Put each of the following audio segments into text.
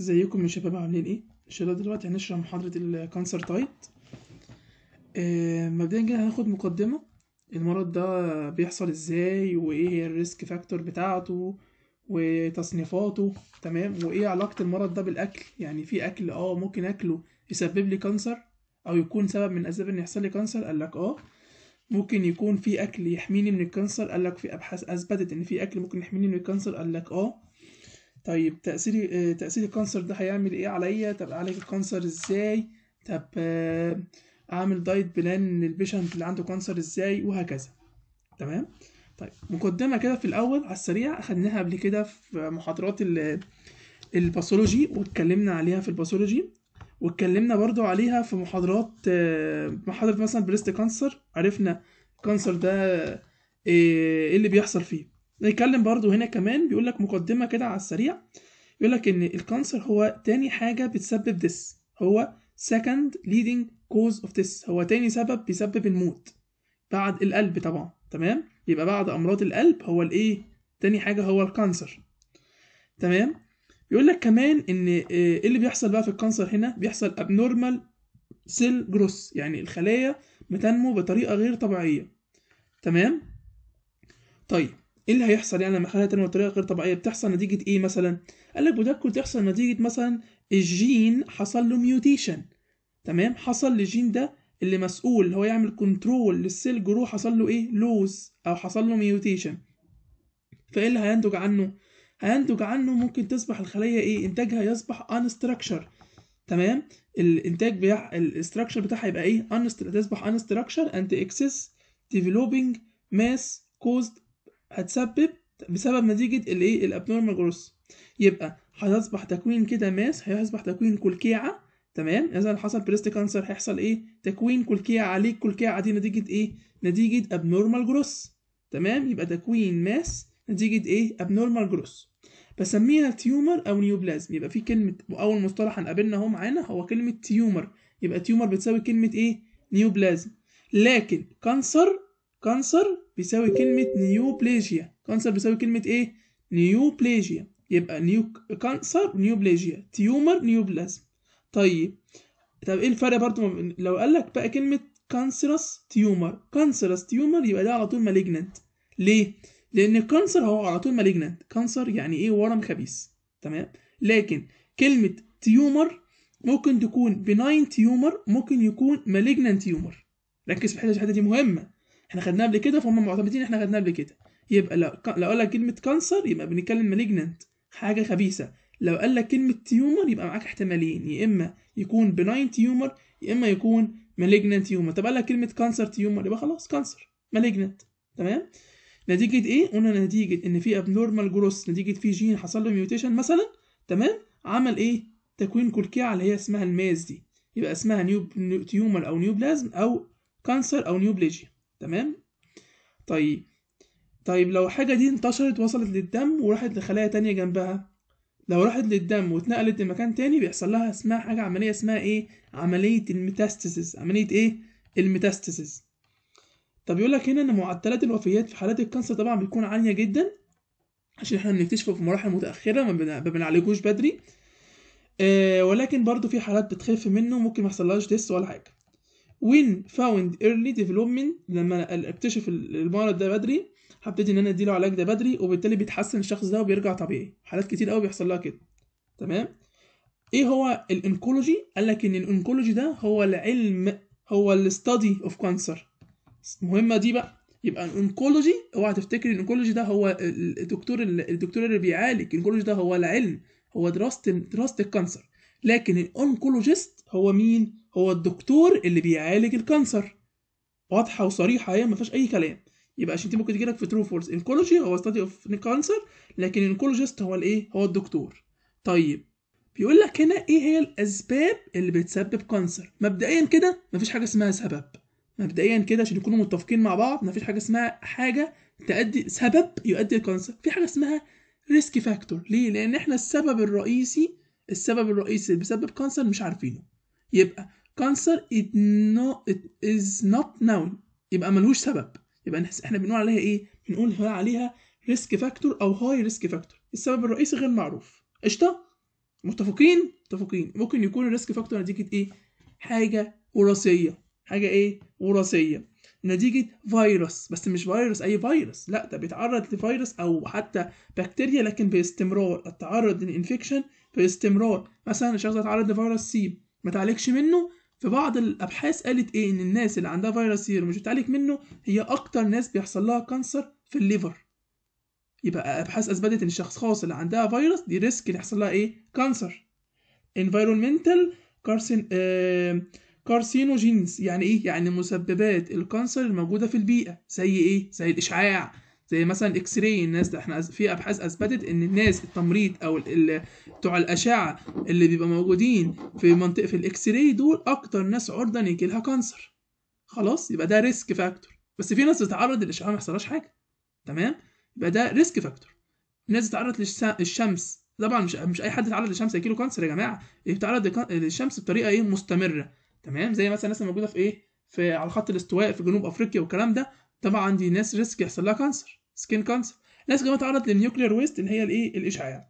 ازيكم يا شباب عاملين ايه؟ ان شاء الله دلوقتي هنشرح محاضرة الكانسر تايت آه مبدئيا كده هناخد مقدمة المرض ده بيحصل ازاي وايه هي الريسك فاكتور بتاعته وتصنيفاته تمام وايه علاقة المرض ده بالاكل يعني في اكل اه ممكن اكله يسبب لي كانسر او يكون سبب من اسباب ان يحصل لي كانسر قال لك اه ممكن يكون في اكل يحميني من الكانسر قال لك في ابحاث اثبتت ان في اكل ممكن يحميني من الكانسر قال لك اه طيب تأثير آه، تأثير الكانسر ده هيعمل ايه عليا طب اعالج الكانسر ازاي طب آه، اعمل دايت بلان للبيشنت اللي عنده كانسر ازاي وهكذا تمام طيب مقدمه كده في الاول على السريع اخدناها قبل كده في محاضرات الباثولوجي واتكلمنا عليها في الباثولوجي واتكلمنا برضو عليها في محاضرات آه، محاضره مثلا بريست كانسر عرفنا الكانسر ده ايه اللي بيحصل فيه نتكلم برضو هنا كمان بيقول لك مقدمه كده على السريع يقول لك ان الكانسر هو تاني حاجه بتسبب ديس هو second leading cause of death هو تاني سبب بيسبب الموت بعد القلب طبعا تمام يبقى بعد امراض القلب هو الايه تاني حاجه هو الكانسر تمام بيقول لك كمان ان آه، ايه اللي بيحصل بقى في الكانسر هنا بيحصل abnormal cell growth يعني الخلايا بتنمو بطريقه غير طبيعيه تمام طيب ايه اللي هيحصل يعني لما احللها تنمو بطريقه غير طبيعيه بتحصل نتيجه ايه مثلا قال لك بده تحصل نتيجه مثلا الجين حصل له ميوتيشن تمام حصل للجين ده اللي مسؤول هو يعمل كنترول للسيل جرو حصل له ايه لوز او حصل له ميوتيشن فايه اللي هينتج عنه هينتج عنه ممكن تصبح الخليه ايه انتاجها يصبح ان ستراكشر تمام الانتاج بتاع الاستراكشر بتاعها يبقى ايه ان تصبح ان ستراكشر اند اكسس ديفلوبينج ماس كوزد هتسبب بسبب نتيجة الايه الابنورمال جروث يبقى هتصبح تكوين كده ماس هيصبح تكوين كلكيعة تمام اذا يعني حصل بريست كانسر هيحصل ايه تكوين كلكيعة عليك كلكيعة دي نتيجة ايه نتيجة ابنورمال جروث تمام يبقى تكوين ماس نتيجة ايه ابنورمال جروث بسميها تيومر او نيوبلازم يبقى في كلمة اول مصطلح هنقابلنا اهو معانا هو كلمة تيومر يبقى تيومر بتساوي كلمة ايه نيوبلازم لكن كانسر كانسر بيساوي كلمة نيوبليجيا كانسر بيساوي كلمة ايه؟ نيوبليجيا يبقى نيو كانسر نيوبليجيا تيومر نيوبلازم طيب طب ايه الفرق برضو لو قال لك بقى كلمة كانسرس تيومر كانسرس تيومر يبقى ده على طول ماليجنانت ليه؟ لأن الكانسر هو على طول ماليجنانت كانسر يعني ايه ورم خبيث تمام لكن كلمة تيومر ممكن تكون بناين تيومر ممكن يكون ماليجنانت تيومر ركز في الحته دي مهمه احنا خدناها قبل كده فهم معتمدين احنا خدناها قبل كده يبقى لو لو قال لك كلمه كانسر يبقى بنتكلم مالجننت حاجه خبيثه لو قال لك كلمه تيومر يبقى معاك احتمالين يا اما يكون بناين تيومر يا اما يكون مالجننت تيومر طب قال لك كلمه كانسر تيومر يبقى خلاص كانسر مالجننت تمام نتيجه ايه قلنا نتيجه ان في ابنورمال جروس نتيجه في جين حصل له ميوتيشن مثلا تمام عمل ايه تكوين كلكيعه اللي هي اسمها الماس دي يبقى اسمها نيوب تيومر او نيوبلازم او كانسر او نيوبليجيا تمام طيب طيب لو حاجة دي انتشرت وصلت للدم وراحت لخلايا تانية جنبها لو راحت للدم واتنقلت لمكان تاني بيحصل لها اسمها حاجة عملية اسمها ايه عملية الميتاستاسيس عملية ايه الميتاستاسيس طب يقول لك هنا ان معدلات الوفيات في حالات الكانسر طبعا بتكون عالية جدا عشان احنا بنكتشفه في مراحل متأخرة ما بنعالجوش بدري آه ولكن برضو في حالات بتخف منه ممكن ما يحصلهاش ديس ولا حاجة وين فاوند ايرلي ديفلوبمنت لما اكتشف المرض ده بدري هبتدي ان انا اديله علاج ده بدري وبالتالي بيتحسن الشخص ده وبيرجع طبيعي حالات كتير قوي بيحصل لها كده تمام ايه هو الانكولوجي قال لك ان الانكولوجي ده هو العلم هو الاستادي اوف كانسر المهمه دي بقى يبقى الانكولوجي اوعى تفتكر الانكولوجي ده هو الدكتور الدكتور اللي بيعالج الانكولوجي ده هو العلم هو دراسه دراسه الكانسر لكن الانكولوجيست هو مين هو الدكتور اللي بيعالج الكانسر واضحه وصريحه هي ما فيهاش اي كلام يبقى عشان دي ممكن تجيلك في ترو فولس انكولوجي هو ستادي اوف كانسر لكن انكولوجيست هو الايه هو الدكتور طيب بيقول لك هنا ايه هي الاسباب اللي بتسبب كانسر مبدئيا كده مفيش حاجه اسمها سبب مبدئيا كده عشان نكون متفقين مع بعض مفيش حاجه اسمها حاجه تؤدي سبب يؤدي لكانسر في حاجه اسمها ريسك فاكتور ليه لان احنا السبب الرئيسي السبب الرئيسي اللي بيسبب كانسر مش عارفينه يبقى كانسر از نوت ناون يبقى ملوش سبب يبقى احنا بنقول عليها ايه؟ بنقول عليها ريسك فاكتور او هاي ريسك فاكتور السبب الرئيسي غير معروف قشطه متفقين متفقين ممكن يكون الريسك فاكتور نتيجه ايه حاجه وراثيه حاجه ايه وراثيه نتيجه فيروس بس مش فيروس اي فيروس لا ده بيتعرض لفيروس او حتى بكتيريا لكن باستمرار التعرض للانفكشن باستمرار مثلا الشخص ده اتعرض لفيروس سي ما تعالجش منه في بعض الابحاث قالت ايه ان الناس اللي عندها فيروس سير مش بتعالج منه هي اكتر ناس بيحصل لها كانسر في الليفر يبقى ابحاث اثبتت ان خاص اللي عندها فيروس دي ريسك ان يحصل لها ايه كانسر environmental كارسين آه، كارسينوجينز يعني ايه يعني مسببات الكانسر الموجوده في البيئه زي ايه زي الاشعاع زي مثلا الاكس راي الناس ده احنا في ابحاث اثبتت ان الناس التمريض او بتوع الاشعه اللي بيبقى موجودين في منطقه في الاكس راي دول اكتر ناس عرضه ان لها كانسر خلاص يبقى ده ريسك فاكتور بس في ناس بتتعرض للاشعه ما يحصلهاش حاجه تمام يبقى ده ريسك فاكتور الناس بتتعرض للشمس طبعا مش مش اي حد يتعرض للشمس هيجيله كانسر يا جماعه بيتعرض للشمس بطريقه ايه مستمره تمام زي مثلا الناس الموجوده في ايه في على خط الاستواء في جنوب افريقيا والكلام ده طبعا دي ناس ريسك يحصل لها كانسر سكين كانسر ناس كمان تعرض للنيوكلير ويست اللي هي الايه الاشعاع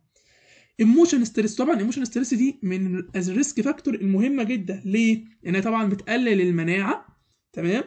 ايموشن ستريس طبعا ايموشن ستريس دي من الريسك فاكتور المهمه جدا ليه لانها طبعا بتقلل المناعه تمام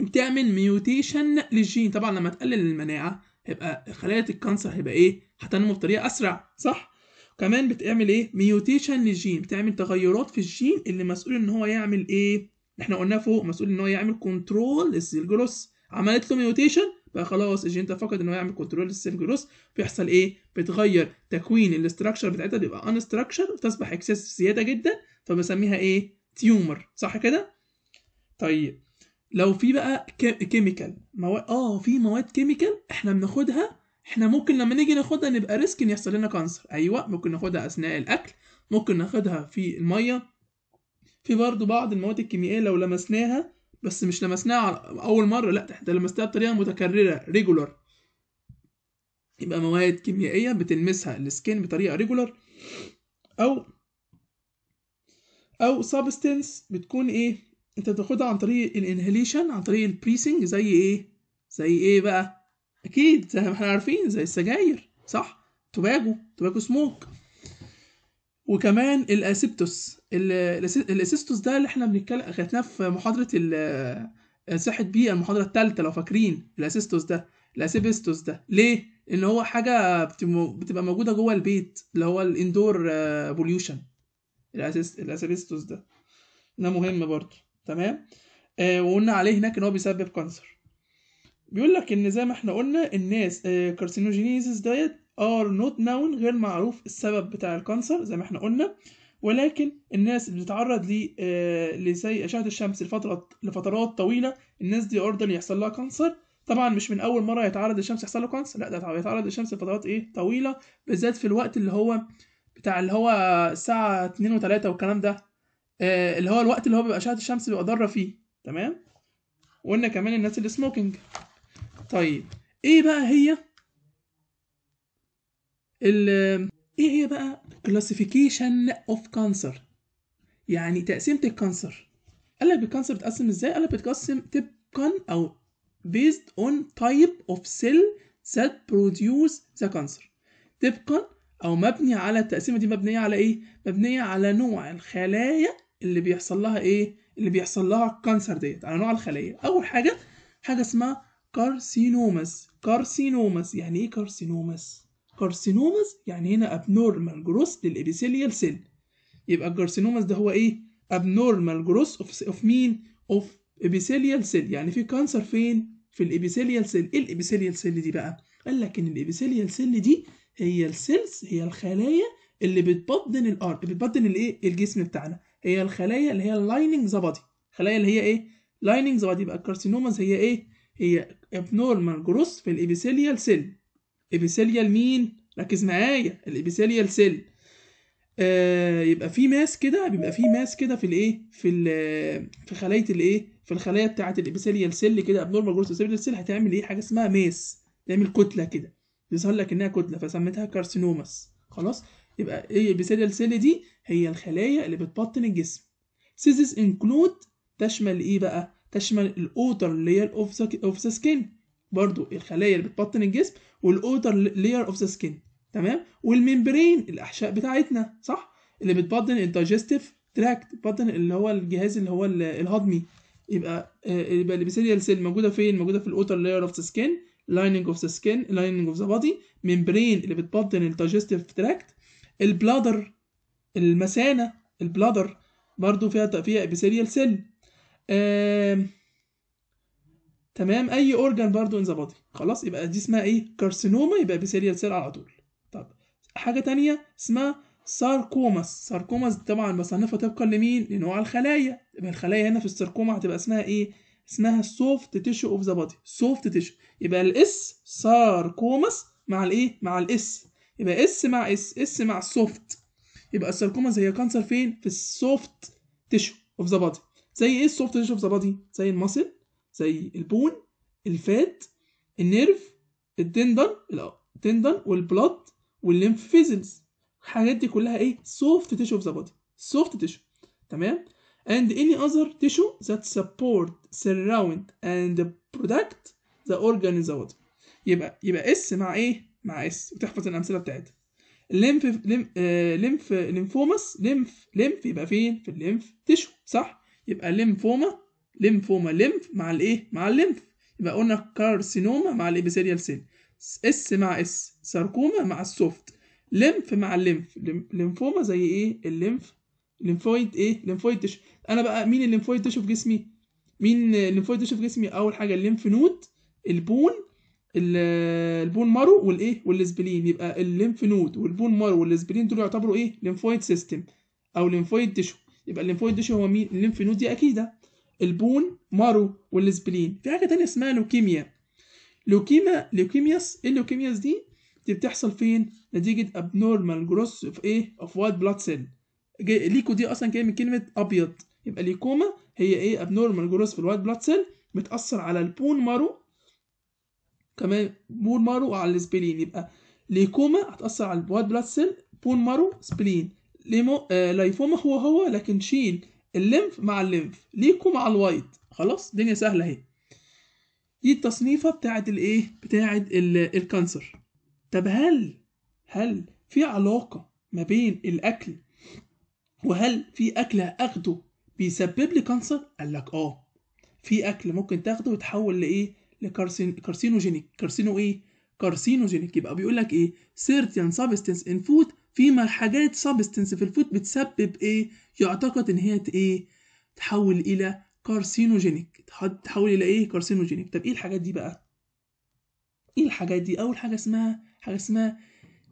بتعمل ميوتيشن للجين طبعا لما تقلل المناعه هيبقى خلايا الكانسر هيبقى ايه هتنمو بطريقه اسرع صح كمان بتعمل ايه ميوتيشن للجين بتعمل تغيرات في الجين اللي مسؤول ان هو يعمل ايه احنا قلنا فوق مسؤول ان هو يعمل كنترول للجروس عملت له ميوتيشن بقى خلاص الجين ده فقد ان هو يعمل كنترول للسيل جروث بيحصل ايه بتغير تكوين الاستراكشر بتاعتها بيبقى ان استراكشر وتصبح اكسس زياده جدا فبسميها ايه تيومر صح كده طيب لو في بقى كيميكال مواد اه في مواد كيميكال احنا بناخدها احنا ممكن لما نيجي ناخدها نبقى ريسك ان يحصل لنا كانسر ايوه ممكن ناخدها اثناء الاكل ممكن ناخدها في الميه في برضو بعض المواد الكيميائيه لو لمسناها بس مش لمسناها اول مره لا ده لمستها بطريقه متكرره ريجولار يبقى مواد كيميائيه بتلمسها السكين بطريقه ريجولار او او سبستنس بتكون ايه انت بتاخدها عن طريق الانهليشن عن طريق البريسنج زي ايه زي ايه بقى اكيد زي ما احنا عارفين زي السجاير صح توباجو توباجو سموك وكمان الاسيبتوس الاسيستوس ده اللي احنا بنتكلم خدناه في محاضره صحه بيئه المحاضره الثالثه لو فاكرين الاسيستوس ده الاسيبستوس ده ليه ان هو حاجه بتبقى موجوده جوه البيت اللي هو الاندور بوليوشن آه، الاسيبستوس ده ده مهم برضه تمام آه، وقلنا عليه هناك ان هو بيسبب كانسر بيقول لك ان زي ما احنا قلنا الناس كارسينوجينيزيس آه، ديت are not known غير معروف السبب بتاع الكانسر زي ما احنا قلنا ولكن الناس اللي بتتعرض ل لزي اشعه الشمس لفتره لفترات طويله الناس دي اوردر يحصل لها كانسر طبعا مش من اول مره يتعرض للشمس يحصل له كانسر لا ده يتعرض للشمس لفترات ايه طويله بالذات في الوقت اللي هو بتاع اللي هو الساعه 2 و3 والكلام ده آه، اللي هو الوقت اللي هو بيبقى اشعه الشمس بيبقى ضاره فيه تمام وقلنا كمان الناس اللي سموكينج طيب ايه بقى هي ايه هي بقى كلاسيفيكيشن اوف كانسر يعني تقسيمه الكانسر قال لك الكانسر بتقسم ازاي قال لك بتقسم طبقا او based on type of cell that produce the cancer طبقا او مبني على التقسيمه دي مبنيه على ايه مبنيه على نوع الخلايا اللي بيحصل لها ايه اللي بيحصل لها الكانسر ديت على نوع الخليه اول حاجه حاجه اسمها كارسينوماس كارسينوماس يعني ايه كارسينوماس كارسينومز يعني هنا abnormal growth للابيثيليال سيل يبقى الكارسينومز ده هو ايه abnormal growth of, of مين of epithelial cell يعني في كانسر فين في الابيثيليال سيل ايه الابيثيليال سيل دي بقى قال لك ان الابيثيليال سيل دي هي السيلز هي الخلايا اللي بتبطن الارض بتبطن الايه الجسم بتاعنا هي الخلايا اللي هي lining the body الخلايا اللي هي ايه lining the body يبقى الكارسينومز هي ايه هي abnormal growth في الابيثيليال سيل ابيثيليال مين ركز معايا الابيثيليال سيل آه يبقى في ماس كده بيبقى في ماس كده في الايه في في خلايا الايه في الخلايا بتاعه الابيثيليال سيل كده ابنورمال جروث سيل سيل هتعمل ايه حاجه اسمها ماس تعمل كتله كده يظهر لك انها كتله فسميتها كارسينوماس خلاص يبقى ايه الابيثيليال سيل دي هي الخلايا اللي بتبطن الجسم سيزز انكلود تشمل ايه بقى تشمل الاوتر لاير اوف ذا سكين برضو الخلايا اللي بتبطن الجسم والاوتر لاير اوف ذا سكين تمام والممبرين الاحشاء بتاعتنا صح اللي بتبطن الدايجستيف تراكت بطن اللي هو الجهاز اللي هو الهضمي يبقى آه، يبقى الابيثيليال سيل موجوده فين موجوده في الاوتر لاير اوف ذا سكين لايننج اوف ذا سكين لايننج اوف ذا بودي ممبرين اللي بتبطن الدايجستيف تراكت البلادر المثانه البلادر برضو فيها فيها ابيثيليال سيل تمام اي اورجان برضو ان ذا بودي خلاص يبقى دي اسمها ايه كارسينوما يبقى بيسيريال سيل على طول طب حاجه تانية اسمها ساركوماس ساركوماس طبعا بصنفها طبقا لمين لنوع الخلايا يبقى الخلايا هنا في الساركوما هتبقى اسمها ايه اسمها سوفت تيشو اوف ذا بودي سوفت تيشو يبقى الاس ساركوماس مع الايه مع الاس يبقى اس مع اس اس مع السوفت يبقى الساركوماس هي كانسر فين في السوفت تيشو اوف ذا بودي زي ايه السوفت تيشو اوف ذا بودي زي الماسل زي البون الفات النيرف التندر التندر والبلاد والليمف فيزلز الحاجات دي كلها ايه سوفت تيشو اوف ذا بودي سوفت تيشو تمام and any other tissue that support surround and protect the organ in the body يبقى يبقى اس مع ايه مع اس وتحفظ الامثله بتاعتها الليمف ليمف ليمفومس ليمف ليمف يبقى فين في الليمف تيشو صح يبقى ليمفوما ليمفوما ليمف مع الايه مع الليمف يبقى قلنا كارسينوما مع الابيثيليال سيل اس مع اس ساركوما مع السوفت ليمف مع الليمف ليمفوما زي ايه الليمف ليمفويد ايه ليمفويد تشو انا بقى مين الليمفويد تشو في جسمي مين الليمفويد تشو في جسمي اول حاجه الليمف نود البون البون مارو والايه والسبلين يبقى الليمف نود والبون مارو والسبلين دول يعتبروا ايه ليمفويد سيستم او ليمفويد تشو يبقى الليمفويد تشو هو مين الليمف نود دي اكيده البون مارو والسبلين في حاجه تانية اسمها لوكيميا لوكيما لوكيمياس ايه اللوكيمياس دي دي بتحصل فين نتيجه ابنورمال جروس اوف ايه اوف وايت بلاد سيل ليكو دي اصلا جايه من كلمه ابيض يبقى ليكوما هي ايه ابنورمال جروس في الوايت بلاد سيل متاثر على البون مارو كمان بون مارو وعلى السبلين يبقى ليكوما هتاثر على الوايت بلاد سيل بون مارو سبلين ليمو آه لايفوما هو هو لكن شيل الليمف مع الليمف ليكو مع الوايت خلاص الدنيا سهله اهي دي التصنيفه بتاعه الايه بتاعه الكانسر طب هل هل في علاقه ما بين الاكل وهل في اكل اخده بيسبب لي كانسر قال لك اه في اكل ممكن تاخده ويتحول لايه لكارسين كارسينوجينيك كارسينو ايه كارسينوجينيك يبقى بيقول لك ايه سيرتيان سابستنس ان فود فيما حاجات سابستنس في الفود بتسبب ايه يعتقد ان هي ايه تحول الى كارسينوجينيك تحول الى ايه كارسينوجينيك طب ايه الحاجات دي بقى ايه الحاجات دي اول حاجه اسمها حاجه اسمها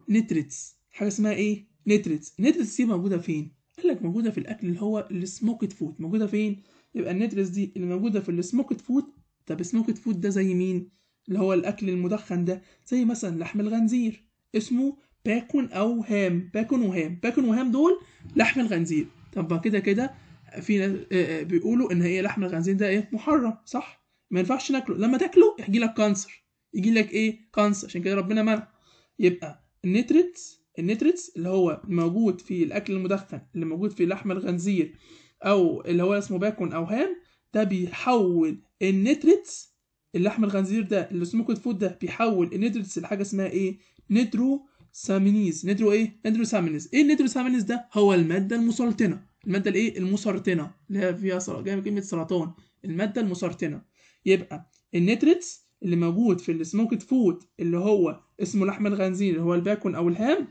نيتريتس حاجه اسمها ايه نيتريتس النتريتس دي موجوده فين قال لك موجوده في الاكل اللي هو السموكت فود موجوده فين يبقى النيتريتس دي اللي موجوده في السموكت فود طب السموكت فود ده زي مين اللي هو الاكل المدخن ده زي مثلا لحم الخنزير اسمه باكون او هام باكون وهام باكون وهام دول لحم الخنزير طب كده كده في ناس آه، آه، بيقولوا ان هي لحم الخنزير ده ايه محرم صح ما ينفعش ناكله لما تاكله يجي لك كانسر يجي لك ايه كانسر عشان كده ربنا منع يبقى النيتريتس النيتريتس اللي هو موجود في الاكل المدخن اللي موجود في لحم الخنزير او اللي هو اسمه باكون او هام ده بيحول النيتريتس اللحم الخنزير ده اللي اسمه كود فود ده بيحول النيتريتس لحاجه اسمها ايه نيترو سامينيز ندرو ايه ندرو سامينيز ايه ندرو سامينيز ده هو الماده المسرطنه الماده الايه المسرطنه اللي هي فيها سر... جايه من كلمه سرطان الماده المسرطنه يبقى النيتريتس اللي موجود في السموكت فود اللي هو اسمه لحم الخنزير اللي هو الباكون او الهام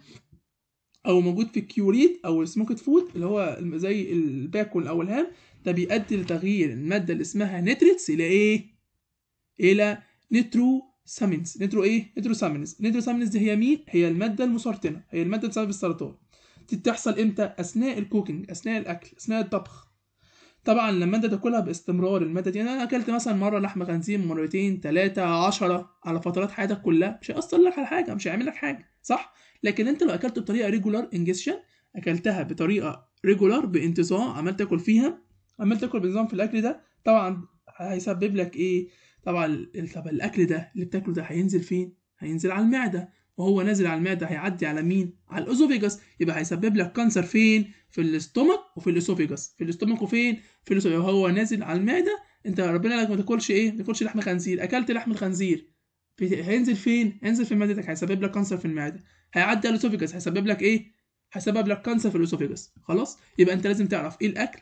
او موجود في الكيوريت او السموكت فود اللي هو زي الباكون او الهام ده بيؤدي لتغيير الماده اللي اسمها نيتريتس الى ايه الى نيترو سامينز نيترو ايه نيترو سامينز نيترو سامينز دي هي مين هي الماده المسرطنه هي الماده بسبب السرطان دي بتحصل امتى اثناء الكوكينج اثناء الاكل اثناء الطبخ طبعا لما انت تاكلها باستمرار الماده دي يعني انا اكلت مثلا مره لحمه خنزير مرتين ثلاثه عشرة على فترات حياتك كلها مش هيأثر لك على حاجه مش هيعمل لك حاجه صح لكن انت لو اكلت بطريقه ريجولار انجستشن اكلتها بطريقه ريجولار بانتظام عمال تاكل فيها عمال تاكل بنظام في الاكل ده طبعا هيسبب لك ايه طبعا طب الاكل ده اللي بتاكله ده هينزل فين هينزل على المعده وهو نازل على المعده هيعدي على مين على الاوزوفيجاس يبقى هيسبب لك كانسر فين في الاستومك وفي الاسوفيجاس في الاستومك وفين في الاسوفيجاس هو نازل على المعده انت ربنا لك ما تاكلش ايه ما تاكلش لحم خنزير اكلت لحم الخنزير هينزل فين هينزل في معدتك هيسبب لك كانسر في المعده هيعدي على الاسوفيجاس هيسبب لك ايه هيسبب لك كانسر في الاسوفيجاس خلاص يبقى انت لازم تعرف ايه الاكل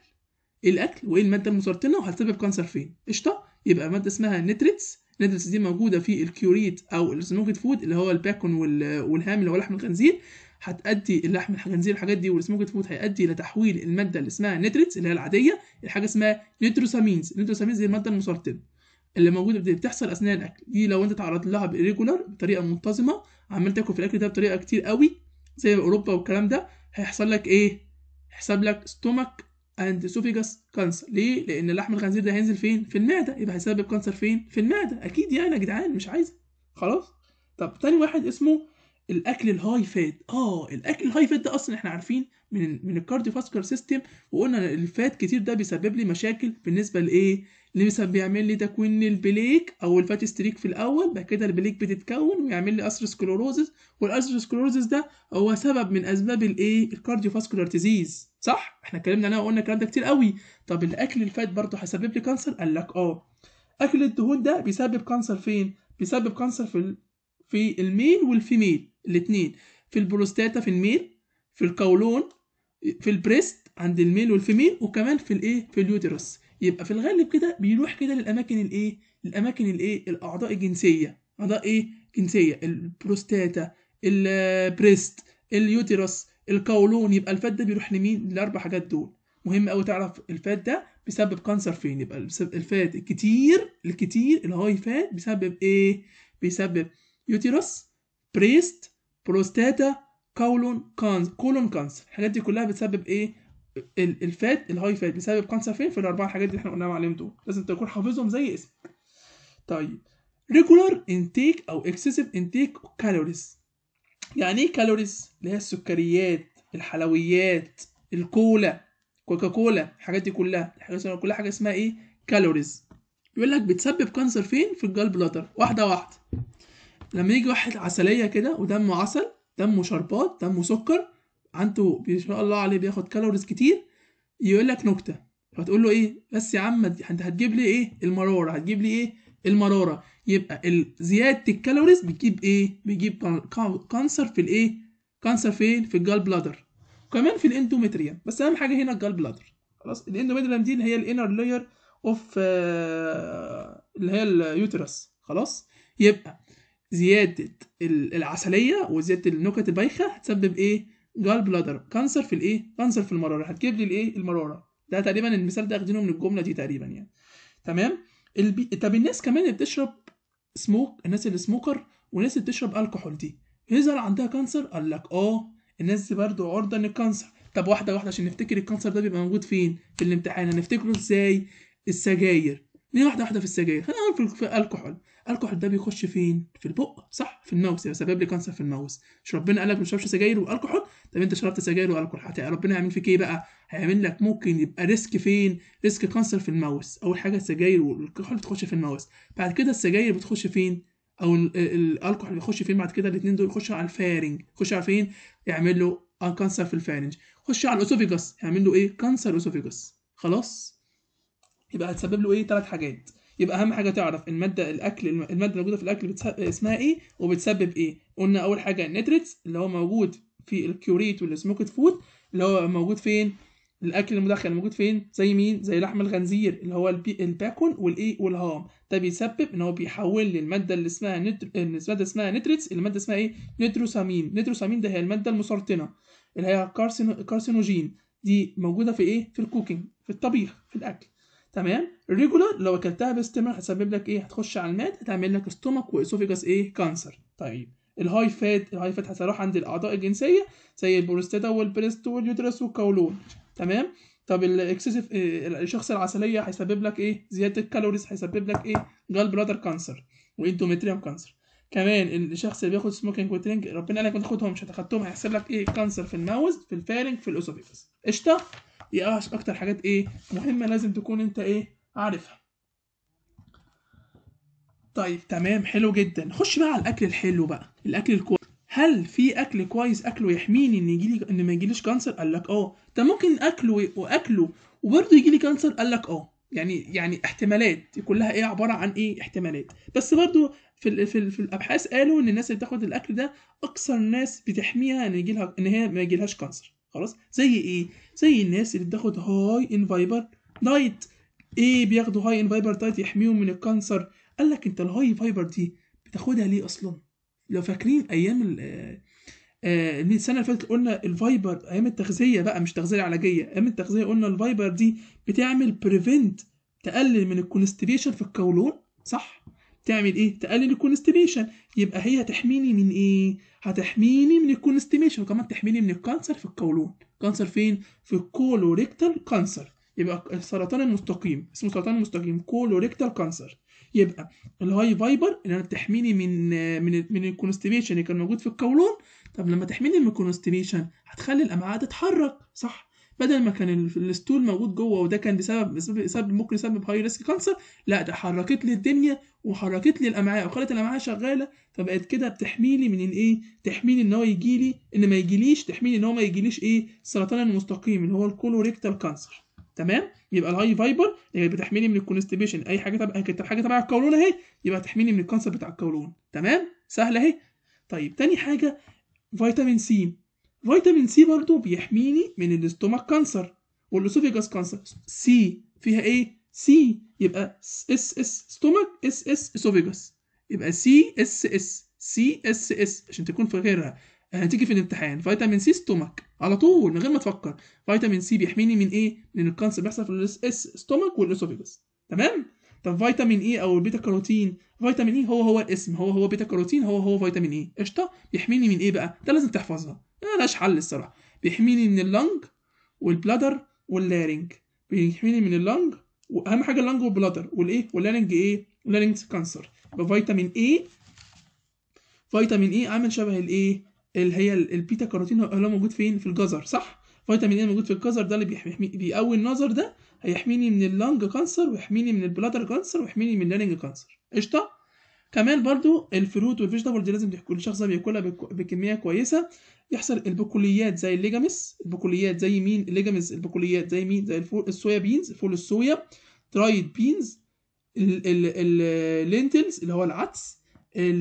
ايه الاكل وايه الماده المسرطنه وهتسبب كانسر فين قشطه يبقى ماده اسمها نيتريتس النترس دي موجوده في الكيوريت او السموكت فود اللي هو الباكون والهام اللي هو لحم الخنزير هتأدي اللحم الخنزير الحاجات دي والسموكت فود هيؤدي لتحويل الماده اللي اسمها نيتريتس اللي هي العاديه لحاجه اسمها نيتروسامينز النيتروسامينز دي الماده المسرطنه اللي موجوده بتحصل اثناء الاكل دي لو انت تعرضت لها بريجولار بطريقه منتظمه عمال تاكل في الاكل ده بطريقه كتير قوي زي اوروبا والكلام ده هيحصل لك ايه هيحصل لك ستومك اند سوفيجاس كانسر ليه لان لحم الخنزير ده هينزل فين في المعده يبقى هيسبب كانسر فين في المعده اكيد يعني يا جدعان مش عايزه خلاص طب تاني واحد اسمه الاكل الهاي فات اه الاكل الهاي فات ده اصلا احنا عارفين من من الكارديو فاسكولار سيستم وقلنا الفات كتير ده بيسبب لي مشاكل بالنسبه لايه اللي مثلا بيعمل لي تكوين البليك او الفات ستريك في الاول بعد كده البليك بتتكون ويعمل لي اسروسكلوروزس والاسروسكلوروزس ده هو سبب من اسباب الايه فاسكولار ديزيز صح احنا اتكلمنا عنها وقلنا الكلام ده كتير قوي طب الاكل الفات برضه هيسبب لي كانسر قال لك اه اكل الدهون ده بيسبب كانسر فين بيسبب كانسر في في الميل والفيميل الاثنين في البروستاتا في الميل في القولون في البريست عند الميل والفيميل وكمان في الايه في اليوترس يبقى في الغالب كده بيروح كده للاماكن الايه الاماكن الايه الاعضاء الجنسيه اعضاء ايه جنسيه البروستاتا البريست اليوتيروس القولون يبقى الفات ده بيروح لمين الاربع حاجات دول مهم قوي تعرف الفات ده بيسبب كانسر فين يبقى الفات الكتير الكتير الهاي فات بيسبب ايه بيسبب يوتيروس بريست بروستاتا كولون كانسر كولون كانسر الحاجات دي كلها بتسبب ايه الفات الهاي فات بسبب كانسر فين في الاربع حاجات اللي احنا قلناها عليهم دول لازم تكون حافظهم زي اسم طيب ريجولار انتيك او اكسسيف انتيك كالوريز يعني ايه كالوريز اللي هي السكريات الحلويات الكولا كوكاكولا الحاجات دي كلها الحاجات دي كلها حاجه اسمها ايه كالوريز بيقول لك بتسبب كانسر فين في الجال بلاتر واحده واحده لما يجي واحد عسليه كده ودمه عسل دمه شربات دمه سكر عنده ما شاء الله عليه بياخد كالوريز كتير يقول لك نكته فتقول له ايه بس يا عم انت هتجيب لي ايه المراره هتجيب لي ايه المراره يبقى زياده الكالوريز بتجيب ايه بيجيب كانسر في الايه كانسر فين في الجال بلادر وكمان في الاندوميتريم بس اهم حاجه هنا الجال بلادر خلاص الاندوميتريم دي اللي هي الانر لاير اوف اللي هي اليوترس خلاص يبقى زياده العسليه وزياده النكت البايخه هتسبب ايه جال بلادر كانسر في الايه كانسر في المراره هتجيب لي الايه المراره ده تقريبا المثال ده اخدينه من الجمله دي تقريبا يعني تمام البي... طب الناس كمان اللي بتشرب سموك الناس اللي سموكر والناس اللي بتشرب الكحول دي يظهر عندها كانسر قال لك اه الناس دي برضه عرضه للكانسر طب واحده واحده عشان نفتكر الكانسر ده بيبقى موجود فين في الامتحان هنفتكره ازاي السجاير ليه واحده واحده في السجاير خلينا في الكحول الكحول ده بيخش فين في البق صح في الماوس يبقى سبب لي كانسر في الماوس مش ربنا قال لك ما تشربش سجاير والكحول طب انت شربت سجاير والكحول هتبقى ربنا هيعمل فيك ايه بقى هيعمل لك ممكن يبقى ريسك فين ريسك كانسر في الماوس اول حاجه السجاير والكحول بتخش في الماوس بعد كده السجاير بتخش فين او الكحول بيخش فين بعد كده الاثنين دول يخشوا على الفارنج يخشوا على فين يعمل له آه، كانسر في الفارنج خش على الاسوفيجاس يعمل له ايه كانسر اسوفيجاس خلاص يبقى هتسبب له ايه ثلاث حاجات يبقى اهم حاجه تعرف الماده الاكل الماده الموجوده في الاكل اسمها ايه وبتسبب ايه قلنا اول حاجه النيتريتس اللي هو موجود في الكيوريت والسموكت فود اللي هو موجود فين الاكل المدخن موجود فين زي مين زي لحم الخنزير اللي هو الباكون والايه والهام ده بيسبب ان هو بيحول لي الماده اللي اسمها نتر... الماده اسمها نيتريتس الماده اسمها ايه نيتروسامين نيتروسامين ده هي الماده المسرطنه اللي هي كارسينوجين دي موجوده في ايه في الكوكينج في الطبيخ في الاكل تمام ريجولار لو اكلتها باستمرار هتسبب لك ايه هتخش على المعده هتعمل لك استومك واسوفيجاس ايه كانسر طيب الهاي فات الهاي فات هتروح عند الاعضاء الجنسيه زي البروستاتا والبريست واليوترس والقولون تمام طب الاكسسيف آه، الشخص العسليه هيسبب لك ايه زياده الكالوريز هيسبب لك ايه جال برادر كانسر وانتوميتريوم كانسر كمان الشخص اللي بياخد سموكينج وترينج ربنا قال لك ما تاخدهمش هتاخدهم هيحصل لك ايه كانسر في الماوز في الفارنج في الاسوفيجاس قشطه ايه اكتر حاجات ايه مهمه لازم تكون انت ايه عارفها طيب تمام حلو جدا خش بقى على الاكل الحلو بقى الاكل الكويس هل في اكل كويس اكله يحميني ان يجيلي ان ما يجيليش كانسر قال لك اه ده ممكن اكله واكله وبرضه يجيلي كانسر قال لك اه يعني يعني احتمالات كلها ايه عباره عن ايه احتمالات بس برضه في الـ في, الـ في الابحاث قالوا ان الناس اللي بتاخد الاكل ده اكثر ناس بتحميها ان يجيلها ان هي ما يجيلهاش كانسر خلاص زي ايه زي الناس اللي بتاخد هاي ان فايبر دايت ايه بياخدوا هاي ان فايبر دايت يحميهم من الكانسر قال لك انت الهاي فايبر دي بتاخدها ليه اصلا لو فاكرين ايام آه، آه، من السنه اللي فاتت قلنا الفايبر ايام التغذيه بقى مش تغذيه علاجيه ايام التغذيه قلنا الفايبر دي بتعمل بريفنت تقلل من الكونستيبيشن في القولون صح تعمل ايه تقلل الكونستليشن يبقى هي هتحميني من ايه هتحميني من الكونستليشن وكمان تحميني من الكانسر في القولون كانسر فين في الكولوريكتال كانسر يبقى السرطان المستقيم اسمه سرطان المستقيم كولوريكتال كانسر يبقى الهاي فايبر اللي انا بتحميني من من من الكونستليشن اللي كان موجود في القولون طب لما تحميني من الكونستليشن هتخلي الامعاء تتحرك صح بدل ما كان الستول موجود جوه وده كان بسبب بسبب ممكن يسبب هاي ريسك كانسر لا ده حركت لي الدنيا وحركت لي الامعاء وخلت الامعاء شغاله فبقت كده بتحميني من الايه تحميني ان هو يجي لي ان ما يجيليش تحميني ان هو ما يجيليش ايه السرطان المستقيم اللي هو الكولوريكتال كانسر تمام يبقى الهاي فايبر اللي يعني بتحميني من الكونستيبيشن اي حاجه تبع حاجه تبع القولون اهي يبقى تحميني من الكانسر بتاع القولون تمام سهله اهي طيب تاني حاجه فيتامين سي فيتامين سي برضو بيحميني من الاستومك كانسر والاسوفيجاس كانسر سي فيها ايه سي يبقى اس اس ستومك اس اس اسوفيجاس يبقى سي اس اس سي اس اس عشان تكون فاكرها هتيجي في الامتحان فيتامين سي ستومك على طول من غير ما تفكر فيتامين سي بيحميني من ايه من الكانسر بيحصل في الاس اس ستومك والاسوفيجاس تمام طب فيتامين اي e او البيتا كاروتين فيتامين اي e هو هو الاسم هو هو بيتا كاروتين هو هو فيتامين اي e. قشطه بيحميني من ايه بقى ده لازم تحفظها ملهاش حل الصراحه بيحميني من اللنج والبلادر واللارنج بيحميني من اللنج واهم حاجه اللنج والبلادر والايه واللارنج ايه اللارنج كانسر بفيتامين اي فيتامين اي عامل شبه الايه اللي هي البيتا كاروتين اللي هو موجود فين في الجزر صح فيتامين اي موجود في الجزر ده اللي بيحمي بيقوي النظر ده هيحميني من اللنج كانسر ويحميني من البلادر كانسر ويحميني من اللارنج كانسر قشطه كمان برضو الفروت والفيجيتابل دي لازم تكون الشخص ده بياكلها بكميه كويسه يحصل البقوليات زي الليجامس البقوليات زي مين الليجامس البقوليات زي مين زي الفول الصويا بينز فول الصويا درايد بينز اللينتلز اللي هو العدس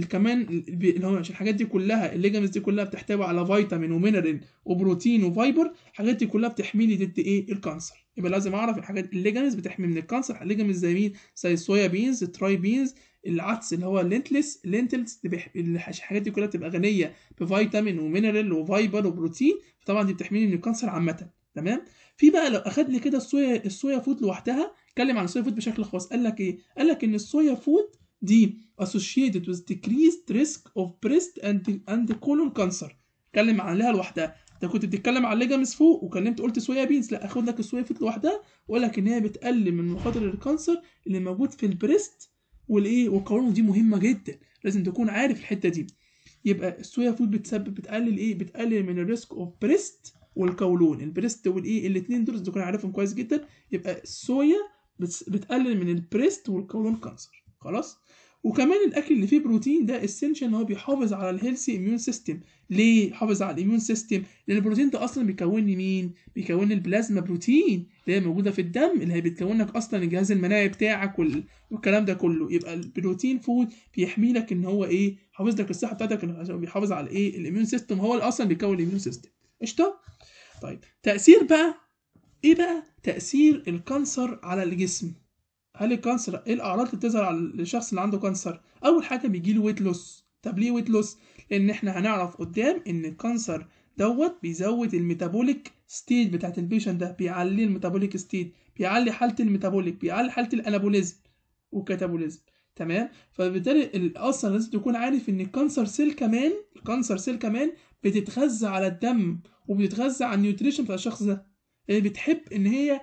كمان اللي هو الحاجات دي كلها الليجامس دي كلها بتحتوي على فيتامين ومينرال وبروتين وفايبر الحاجات دي كلها بتحميني ضد ايه الكانسر يبقى لازم اعرف الحاجات الليجامس بتحمي من الكانسر الليجامس زي مين زي الصويا بينز تراي بينز العدس اللي هو لينتلس لينتلز الحاجات دي كلها بتبقى غنيه بفيتامين ومينرال وفايبر وبروتين فطبعا دي بتحميني من الكانسر عامه تمام في بقى لو لي كده الصويا الصويا فود لوحدها اتكلم عن الصويا فود بشكل خاص قال لك ايه قال لك ان الصويا فود دي associated with decreased risk of breast and and colon cancer اتكلم عليها لوحدها انت كنت بتتكلم على الليجامز فوق وكلمت قلت صويا بينز لا اخد لك الصويا فود لوحدها واقول لك ان هي بتقلل من مخاطر الكانسر اللي موجود في البريست والايه والقوانين دي مهمه جدا لازم تكون عارف الحته دي يبقى السويا فود بتسبب بتقلل ايه بتقلل من الريسك اوف بريست والكولون البريست والايه الاثنين دول تكون عارفهم كويس جدا يبقى الصويا بتقلل من البريست والكولون كانسر خلاص وكمان الاكل اللي فيه بروتين ده اسينشال ان هو بيحافظ على الهيلثي اميون سيستم ليه يحافظ على الاميون سيستم لان البروتين ده اصلا بيكون لي مين بيكون البلازما بروتين اللي هي موجوده في الدم اللي هي بتكون لك اصلا الجهاز المناعي بتاعك والكلام ده كله يبقى البروتين فود بيحمي لك ان هو ايه حافظ لك الصحه بتاعتك عشان بيحافظ على ايه الاميون سيستم هو اللي اصلا بيكون الاميون سيستم قشطه طيب تاثير بقى ايه بقى تاثير الكانسر على الجسم هل الكانسر ايه الاعراض اللي بتظهر على الشخص اللي عنده كانسر اول حاجه بيجي له ويت لوس طب ليه ويت لوس لان احنا هنعرف قدام ان الكانسر دوت بيزود الميتابوليك ستيت بتاعت البيشن ده بيعلي الميتابوليك ستيت بيعلي حاله الميتابوليك بيعلي حاله الانابوليزم والكاتابوليزم تمام فبالتالي اصلا لازم تكون عارف ان الكانسر سيل كمان الكانسر سيل كمان بتتغذى على الدم وبتتغذى على النيوتريشن بتاع الشخص ده يعني بتحب ان هي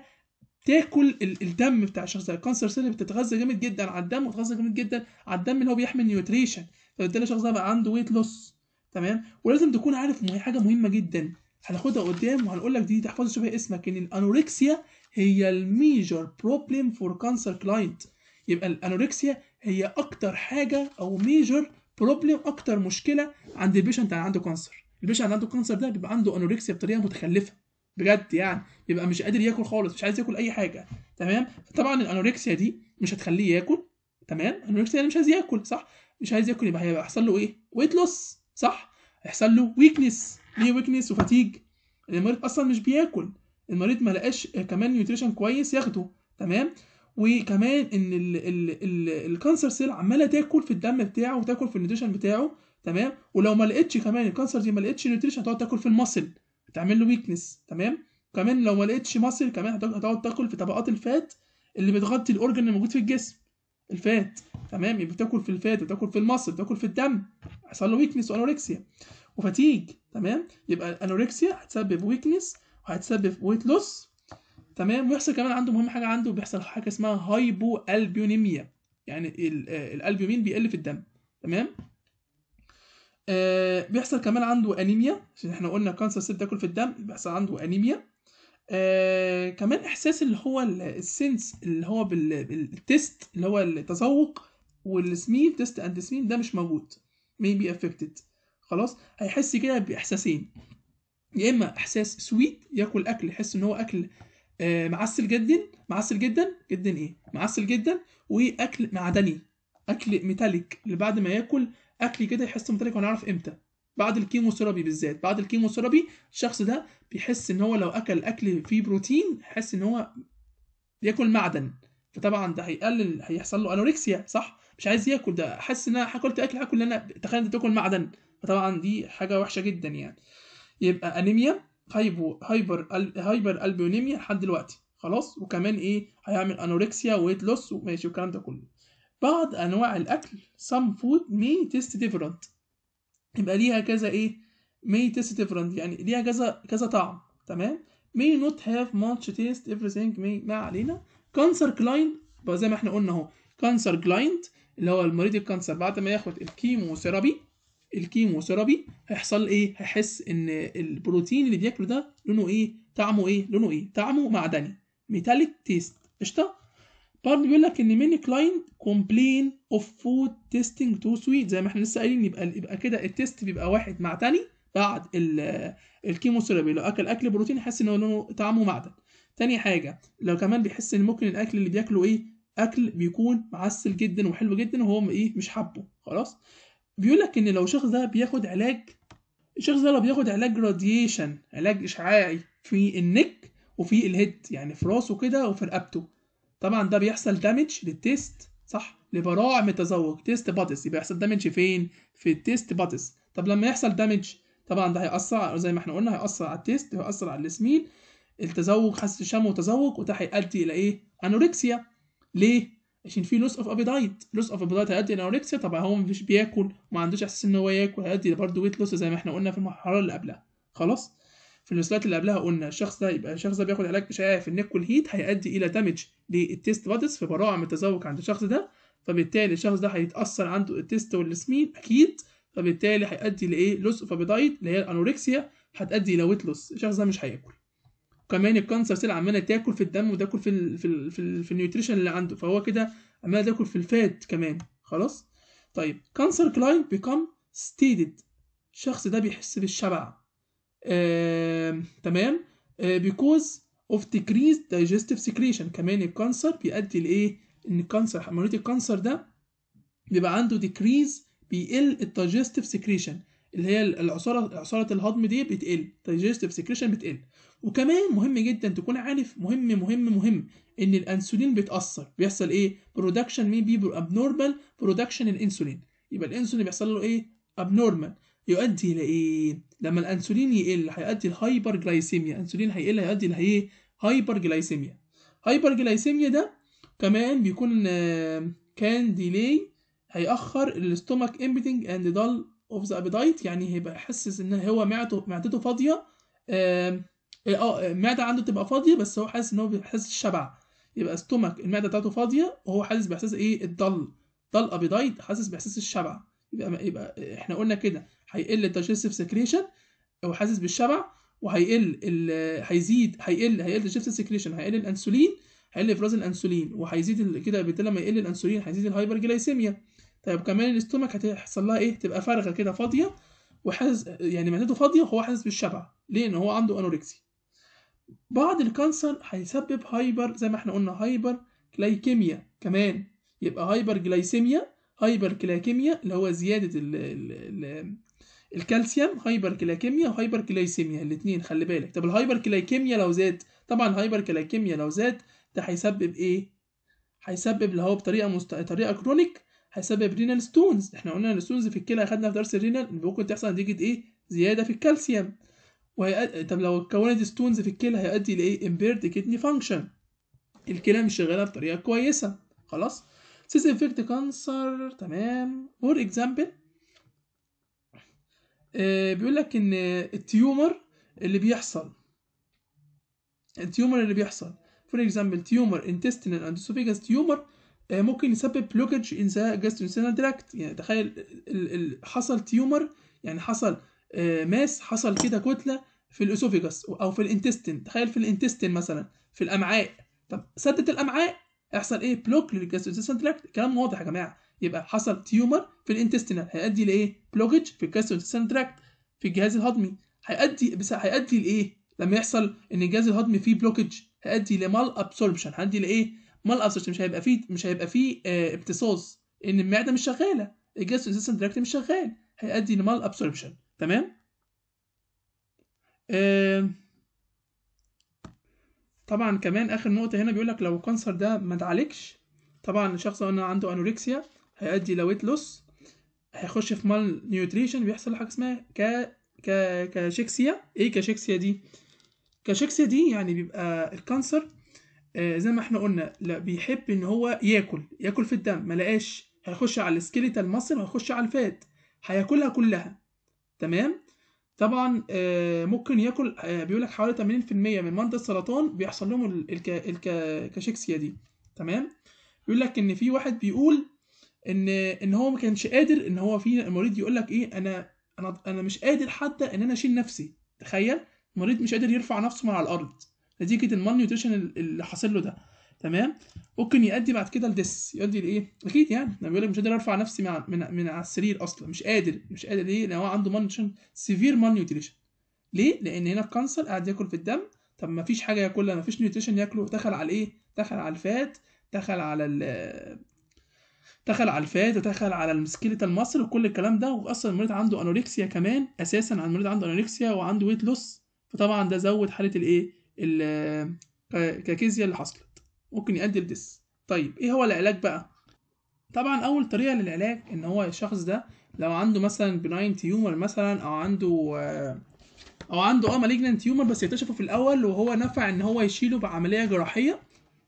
تاكل الدم بتاع الشخص ده الكانسر سيل بتتغذى جامد جدا على الدم وتتغذى جامد جدا على الدم اللي هو بيحمل نيوتريشن فبالتالي الشخص ده بقى عنده ويت لوس تمام ولازم تكون عارف ان هي حاجه مهمه جدا هناخدها قدام وهنقول لك دي تحفظ شبه اسمك ان الانوركسيا هي الميجر بروبلم فور كانسر كلاينت يبقى الانوركسيا هي اكتر حاجه او ميجر بروبلم اكتر مشكله عند البيشنت اللي عنده كانسر البيشنت اللي عنده كانسر ده بيبقى عنده انوركسيا بطريقه متخلفه بجد يعني يبقى مش قادر ياكل خالص مش عايز ياكل اي حاجه تمام طبعا الانوركسيا دي مش هتخليه ياكل تمام الانوركسيا يعني مش عايز ياكل صح مش عايز ياكل يبقى هيبقى يحصل له ايه ويت لوس صح هيحصل له ويكنس ليه ويكنس وفتيج المريض اصلا مش بياكل المريض ما لقاش كمان نيوتريشن كويس ياخده تمام وكمان ان الكانسر سيل عماله تاكل في الدم بتاعه وتاكل في النيوتريشن بتاعه تمام ولو ما لقتش كمان الكانسر دي ما لقتش نيوتريشن هتقعد تاكل في المصل تعمل له ويكنس تمام كمان لو ما لقيتش ماسل كمان هتقعد تاكل في طبقات الفات اللي بتغطي الاورجن اللي موجود في الجسم الفات تمام يبقى بتاكل في الفات بتاكل في المصل بتاكل في الدم حصل له ويكنس وانوركسيا وفتيج تمام يبقى الانوركسيا هتسبب ويكنس وهتسبب ويت لوس تمام ويحصل كمان عنده مهم حاجه عنده بيحصل حاجه اسمها هايبو البيونيميا يعني الالبيومين آه، بيقل في الدم تمام آه بيحصل كمان عنده انيميا عشان احنا قلنا كانسر سيل بتاكل في الدم بيحصل عنده انيميا آه كمان احساس اللي هو السنس اللي هو بالتست اللي هو التذوق والسميل تيست اند سميل ده مش موجود may be affected خلاص هيحس كده باحساسين يا اما احساس سويت ياكل اكل يحس ان هو اكل آه معسل جدا معسل جدا جدا ايه معسل جدا واكل معدني اكل ميتاليك اللي بعد ما ياكل اكلي كده يحس بمتلك وهنعرف امتى بعد الكيموثيرابي بالذات بعد الكيموثيرابي الشخص ده بيحس ان هو لو اكل اكل فيه بروتين يحس ان هو بياكل معدن فطبعا ده هيقلل هيحصل له انوركسيا صح مش عايز ياكل ده حاسس ان انا اكلت اكل هاكل انا تخيل انت تاكل معدن فطبعا دي حاجه وحشه جدا يعني يبقى انيميا هايبو هايبر هايبر البيونيميا لحد دلوقتي خلاص وكمان ايه هيعمل انوركسيا ويت لوس وماشي والكلام ده كله بعض أنواع الأكل some food may taste different يبقى ليها كذا إيه may taste different يعني ليها كذا كذا طعم تمام may not have much taste everything may ما علينا cancer client بقى زي ما احنا قلنا اهو cancer client اللي هو المريض الكانسر بعد ما ياخد الكيمو ثيرابي الكيمو ثيرابي هيحصل ايه هيحس ان البروتين اللي بياكله ده لونه ايه طعمه ايه لونه ايه طعمه معدني ميتاليك تيست قشطه برضه بيقول لك ان ميني كلاينت كومبلين اوف فود تيستنج تو سويت زي ما احنا لسه قايلين يبقى يبقى كده التيست بيبقى واحد مع تاني بعد الكيموثيرابي لو اكل اكل بروتين يحس ان هو طعمه معدن تاني حاجه لو كمان بيحس ان ممكن الاكل اللي بياكله ايه اكل بيكون معسل جدا وحلو جدا وهو ايه مش حابه خلاص بيقول لك ان لو الشخص ده بياخد علاج الشخص ده لو بياخد علاج راديشن علاج اشعاعي في النك وفي الهيد يعني في راسه كده وفي رقبته طبعا ده بيحصل دامج للتيست صح لبراعم التذوق تيست باتس يبقى يحصل دامج فين في التيست باتس طب لما يحصل دامج طبعا ده هيأثر زي ما احنا قلنا هيأثر على التيست هيأثر على السميل التذوق حس شم وتذوق وده هيؤدي الى ايه انوركسيا ليه عشان في لوس اوف ابيدايت لوس اوف ابيدايت هيؤدي الى انوركسيا طبعا هو مش بياكل وما عندوش احساس ان هو ياكل هيؤدي برضه ويت لوس زي ما احنا قلنا في المرحله اللي قبلها خلاص في السلايد اللي قبلها قلنا الشخص ده يبقى الشخص ده بياخد علاج اشعاعي في النك والهيت هيؤدي الى دامج للتيست بادز في براعم التذوق عند الشخص ده فبالتالي الشخص ده هيتاثر عنده التيست والسمين اكيد فبالتالي هيؤدي لايه لوس اوف ابيدايت اللي هي الانوركسيا هتؤدي الى ويت لوس الشخص ده مش هياكل كمان الكانسر سيل عماله تاكل في الدم وتاكل في الـ في الـ في, الـ في النيوتريشن اللي عنده فهو كده عماله تاكل في الفات كمان خلاص طيب كانسر كلاين بيكم ستيدد الشخص ده بيحس بالشبع تمام بيكوز آه، اوف decreased digestive secretion كمان الكانسر بيؤدي لايه؟ ان الكانسر حموليه الكانسر ده بيبقى عنده decrease بيقل الدايجستيف سيكريشن اللي هي العصاره عصاره الهضم دي بتقل دايجستيف سيكريشن بتقل وكمان مهم جدا تكون عارف مهم مهم مهم ان الانسولين بيتاثر بيحصل ايه برودكشن مي بي ابنورمال برودكشن الانسولين يبقى الانسولين بيحصل له ايه ابنورمال يؤدي الى ايه لما الانسولين يقل هيؤدي لهايبر جلايسيميا الانسولين هيقل هيؤدي لايه هايبر جلايسيميا هايبر جلايسيميا ده كمان بيكون آه، كان ديلي هيأخر الاستومك امبتنج اند دال اوف ذا ابيدايت يعني هيبقى حاسس ان هو معدته معدته فاضيه آه،, اه المعده عنده تبقى فاضيه بس هو حاسس ان هو بيحس الشبع يبقى استومك المعده بتاعته فاضيه وهو حاسس باحساس ايه الضل ضل ابيدايت حاسس باحساس الشبع يبقى يبقى احنا قلنا كده هيقل الدايجستيف سكريشن او حاسس بالشبع وهيقل هيزيد هيقل هيقل الدايجستيف سكريشن هيقل الانسولين هيقل افراز الانسولين وهيزيد كده بالتالي لما يقل الانسولين هيزيد الهايبر جلايسيميا طيب كمان الاستومك هتحصل لها ايه تبقى فارغه كده فاضيه وحاسس يعني معدته فاضيه وهو حاسس بالشبع ليه ان هو عنده انوركسي بعض الكانسر هيسبب هايبر زي ما احنا قلنا هايبر جلايكيميا كمان يبقى هايبر جلايسيميا هايبر كلاكيميا اللي هو زيادة الـ الـ الـ الكالسيوم هايبر كلاكيميا وهايبر كلايسيميا الاثنين خلي بالك طب الهايبر كلاكيميا لو زاد طبعا هايبر كلاكيميا لو زاد ده هيسبب ايه هيسبب اللي هو بطريقه مست... طريقه كرونيك هيسبب رينال ستونز احنا قلنا الستونز في الكلى خدنا في درس الرينال ممكن تحصل نتيجه ايه زياده في الكالسيوم وهي طب لو اتكونت ستونز في الكلى هيؤدي لايه امبيرد كدني فانكشن الكلى مش شغاله بطريقه كويسه خلاص سيس effect كانسر تمام for example آه، بيقول لك ان التيومر اللي بيحصل التيومر اللي بيحصل فور اكزامبل تيومر intestinal and esophagus تيومر آه، ممكن يسبب بلوكج in the gastrointestinal tract يعني تخيل حصل تيومر يعني حصل آه، ماس حصل كده كتله في الاسوفيجاس او في الانتستين تخيل في الانتستين مثلا في الامعاء طب سدت الامعاء هيحصل ايه بلوك للجاستروسيستنت تراكت كلام واضح يا جماعه يبقى حصل تيومر في الانتستينال هيؤدي لايه بلوكج في الجاستروسيستنت تراكت في الجهاز الهضمي هيؤدي بس هيؤدي لايه لما يحصل ان الجهاز الهضمي فيه بلوكج هيؤدي لمال ابسوربشن هيؤدي لايه مال ابسوربشن مش هيبقى فيه مش هيبقى فيه آه ابتصاص ان المعده مش شغاله الجاستروسيستنت تراكت مش شغال هيؤدي لمال ابسوربشن تمام آه طبعا كمان اخر نقطه هنا بيقول لك لو الكانسر ده ما اتعالجش طبعا الشخص لو عنده انوركسيا هيؤدي لويت لوس هيخش في مال نيوتريشن بيحصل حاجه اسمها ك ك كاشيكسيا ايه كاشيكسيا دي كاشيكسيا دي يعني بيبقى الكانسر آه زي ما احنا قلنا لا بيحب ان هو ياكل ياكل في الدم ما لقاش هيخش على السكيليتال ماسل وهيخش على الفات هياكلها كلها تمام طبعا آه، ممكن ياكل آه، بيقول لك حوالي 80% من مرضى السرطان بيحصل لهم الكاشيكسيا دي تمام بيقول لك ان في واحد بيقول ان ان هو ما كانش قادر ان هو في مريض يقول لك ايه انا انا انا مش قادر حتى ان انا اشيل نفسي تخيل مريض مش قادر يرفع نفسه من على الارض نتيجه المال نيوتريشن اللي حاصل له ده تمام ممكن يؤدي بعد كده لدس يؤدي لايه اكيد يعني لما بيقول لك مش قادر ارفع نفسي من من, من على السرير اصلا مش قادر مش قادر ليه لان هو عنده مانيوتيشن سيفير مانيوتريشن ليه لان هنا الكانسر قاعد ياكل في الدم طب ما فيش حاجه ياكلها ما فيش نيوتريشن ياكله دخل على الايه دخل على الفات دخل على ال دخل على الفات ودخل على السكيليتال المصر وكل الكلام ده واصلا المريض عنده انوركسيا كمان اساسا المريض عنده انوركسيا وعنده ويت لوس فطبعا ده زود حاله الايه الكاكيزيا اللي حاصله ممكن يؤدي لدس طيب ايه هو العلاج بقى طبعا اول طريقه للعلاج ان هو الشخص ده لو عنده مثلا بناين تيومر مثلا او عنده آه، او عنده اه مالجنت تيومر بس اكتشفه في الاول وهو نفع ان هو يشيله بعمليه جراحيه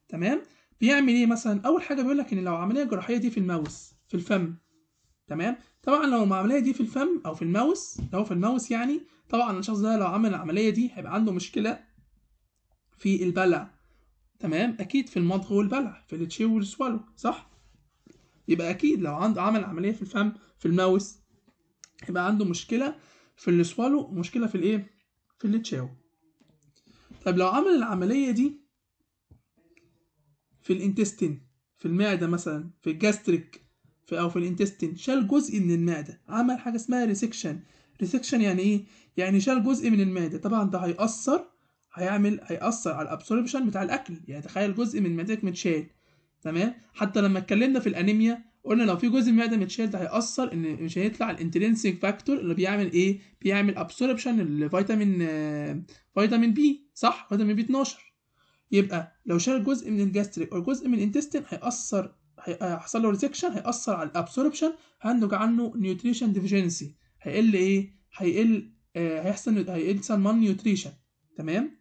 تمام بيعمل ايه مثلا اول حاجه بيقول لك ان لو عمليه جراحيه دي في الماوس في الفم تمام طبعا لو العمليه دي في الفم او في الماوس لو في الماوس يعني طبعا الشخص ده لو عمل العمليه دي هيبقى عنده مشكله في البلع تمام اكيد في المضغ والبلع في التشيو والسوالو صح يبقى اكيد لو عنده عمل عمليه في الفم في الماوس يبقى عنده مشكله في السوالو مشكله في الايه في التشاو طب لو عمل العمليه دي في الانتستين في المعده مثلا في الجاستريك في او في الانتستين شال جزء من المعده عمل حاجه اسمها ريسكشن ريسكشن يعني ايه يعني شال جزء من المعده طبعا ده هيأثر هيعمل هيأثر على الابسوربشن بتاع الاكل يعني تخيل جزء من معدتك متشال تمام حتى لما اتكلمنا في الانيميا قلنا لو في جزء من المعده متشال ده هيأثر ان مش هيطلع الانترنسيك فاكتور اللي بيعمل ايه بيعمل ابسوربشن لفيتامين آه، فيتامين بي صح فيتامين بي 12 يبقى لو شال جزء من الجاستريك او جزء من الانتستين هيأثر هيحصل آه، له ريسكشن هيأثر على الابسوربشن هنتج عنه نيوتريشن ديفيشنسي هيقل ايه هيقل آه هيحصل هيقل سلمان نيوتريشن تمام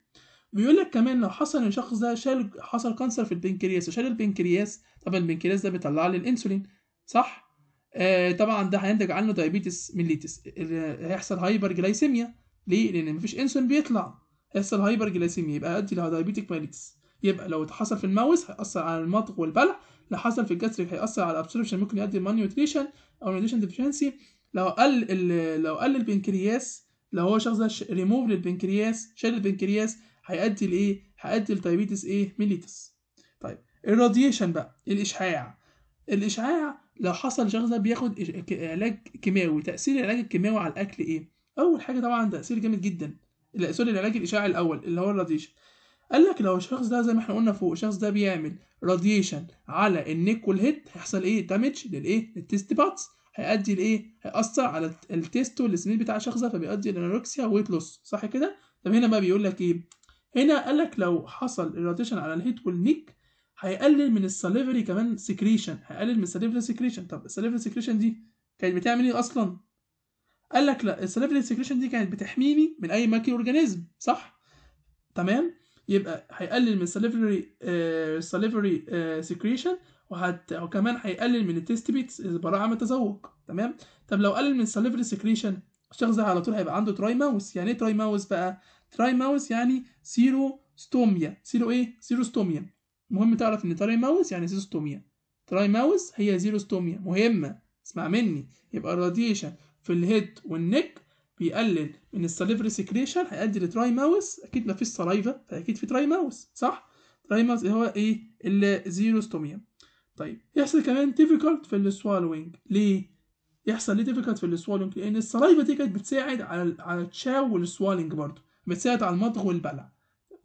بيقول لك كمان لو حصل ان الشخص ده شال حصل كانسر في البنكرياس وشال البنكرياس طبعا البنكرياس ده بيطلع لي الانسولين صح آه طبعا ده هينتج عنه دايابيتس ميليتس هيحصل هايبر جلايسيميا ليه لان مفيش انسولين بيطلع هيحصل هايبر جلايسيميا يبقى يؤدي دايابيتيك ميليتس يبقى لو حصل في الماوس هيأثر على المضغ والبلع لو حصل في الجاستريك هيأثر على الابسوربشن ممكن يؤدي لمال نيوتريشن او نيوتريشن ديفشنسي لو قل لو قل البنكرياس لو هو شخص ده ريموف للبنكرياس شال البنكرياس هيؤدي لايه هيؤدي لتايبيتس ايه ميليتس طيب الراديشن بقى الاشعاع الاشعاع لو حصل الشخص ده بياخد علاج كيماوي تاثير العلاج الكيماوي على الاكل ايه اول حاجه طبعا تاثير جامد جدا سوري العلاج الاشعاعي الاول اللي هو الراديشن قال لك لو الشخص ده زي ما احنا قلنا فوق الشخص ده بيعمل راديشن على النيك والهيد هيحصل ايه دامج للايه للتيست باتس هيؤدي لايه هيأثر على التيست والسمين بتاع الشخص ده فبيؤدي لانوركسيا ويت لوس صح كده طب هنا بقى بيقول لك ايه هنا قال لك لو حصل الروتيشن على الهيد والنيك هيقلل من السليفري كمان سكريشن هيقلل من السليفري سكريشن طب السليفري سكريشن دي كانت بتعمل ايه اصلا قال لك لا السليفري سكريشن دي كانت بتحميني من اي مايكرو اورجانيزم صح تمام يبقى هيقلل من السليفري السليفري سكريشن وهت وكمان هيقلل من التيست بيتس من التذوق تمام طب لو قلل من السليفري سكريشن الشخص ده على طول هيبقى عنده تراي ماوس يعني ايه تراي ماوس بقى تراي ماوس يعني سيروستوميا سيرو ايه سيروستوميا مهم تعرف ان تراي ماوس يعني سيروستوميا ماوس هي زيروستوميا مهمه اسمع مني يبقى الراديشن في الهيد والنك بيقلل من السليفري سكريشن هيؤدي لتراي ماوس اكيد ما فيش سلايفا فاكيد في تراي ماوس صح تراي ماوس هو ايه الزيروستوميا طيب يحصل كمان ديفيكولت في السوالوينج ليه يحصل ليه ديفيكولت في السوالوينج لان السلايفا دي كانت بتساعد على على تشاو والسوالينج برضه بتساعد على المضغ والبلع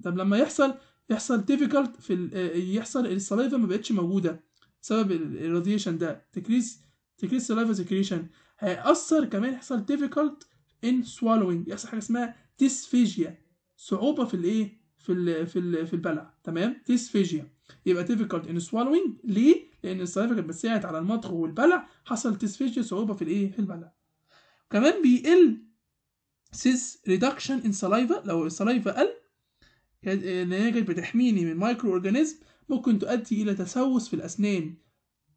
طب لما يحصل يحصل difficult في آه، يحصل السلايفا ما بقتش موجوده بسبب الراديشن ده تكريس تكريس سلايفا سكريشن هيأثر كمان يحصل difficult in swallowing يحصل حاجه اسمها dysphagia صعوبه في الايه في الـ في الـ في البلع تمام dysphagia يبقى difficult in swallowing ليه لان السلايفا كانت بتساعد على المضغ والبلع حصل dysphagia صعوبه في الايه في البلع كمان بيقل سيز ريدكشن ان سلايفا لو السلايفا قل كانت بتحميني من مايكرو اورجانيزم ممكن تؤدي الى تسوس في الاسنان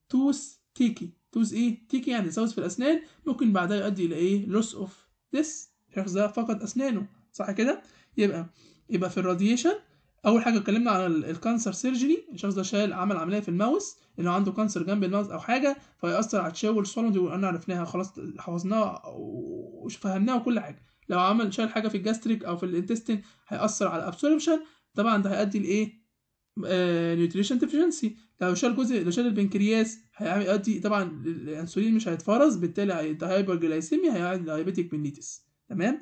توس تيكي توس ايه تيكي يعني تسوس في الاسنان ممكن بعدها يؤدي الى ايه لوس اوف ذس الشخص ده فقد اسنانه صح كده يبقى يبقى في الراديشن اول حاجه اتكلمنا عن الكانسر سيرجري الشخص ده شال عمل عمليه في الماوس لو عنده كانسر جنب الماوس او حاجه فيأثر على تشاور والصولون دي وقلنا عرفناها خلاص حفظناها وفهمناها وكل حاجه لو عمل شال حاجه في الجاستريك او في الانتستين هياثر على الابسوربشن طبعا ده هيؤدي لايه نيوتريشن آه، ديفيشنسي لو شال جزء لو شال البنكرياس هيؤدي طبعا الانسولين مش هيتفرز بالتالي ده جلايسيميا هيعمل دايابيتيك بنيتس تمام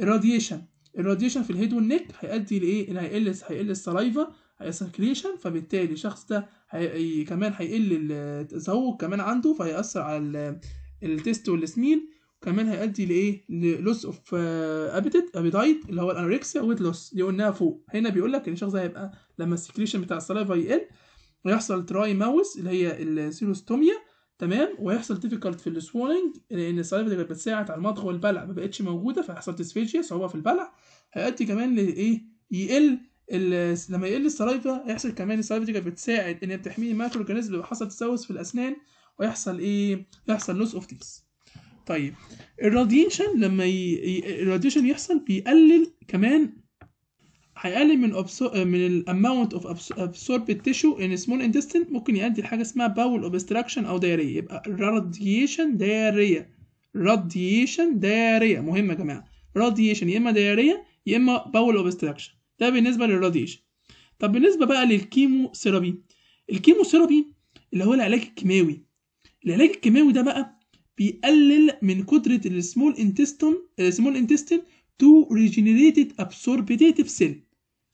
الراديشن الراديشن في الهيد والنك هيؤدي لايه ان هيقل هيقل السلايفا هيسكريشن فبالتالي الشخص ده هي... كمان هيقل التذوق كمان عنده فهيأثر على التست والسمين كمان هيؤدي لايه؟ لوس اوف ابيتيت ابيتايت اللي هو الانوركسيا ويت لوس دي قلناها فوق هنا بيقول لك ان الشخص ده هيبقى لما السكريشن بتاع السلايفا يقل ويحصل تراي ماوس اللي هي السيروستوميا تمام ويحصل ديفيكالت في السوولنج لان السلايفا دي كانت بتساعد على المضغ والبلع ما بقتش موجوده فيحصل ديسفيجيا صعوبه في البلع هيؤدي كمان لايه؟ يقل لما يقل السلايفا يحصل كمان السلايفا دي كانت بتساعد ان هي بتحمي المايكرو اللي حصل تسوس في الاسنان ويحصل ايه؟ يحصل لوس اوف تيس طيب الراديشن لما ي... الراديشن يحصل بيقلل كمان هيقلل من أبسو... من الاماونت اوف ابسوربت تيشو ان سمول انتستين ممكن يؤدي لحاجه اسمها باول اوبستراكشن او دايريه يبقى راديشن دايريه راديشن دايريه مهمه يا جماعه راديشن يا اما دايريه يا اما باول اوبستراكشن ده بالنسبه للراديشن طب بالنسبه بقى للكيمو ثيرابي الكيمو ثيرابي اللي هو العلاج الكيماوي العلاج الكيماوي ده بقى بيقلل من قدرة السمول انتستون السمول انتستين تو regenerated ابسوربتيتيف سيل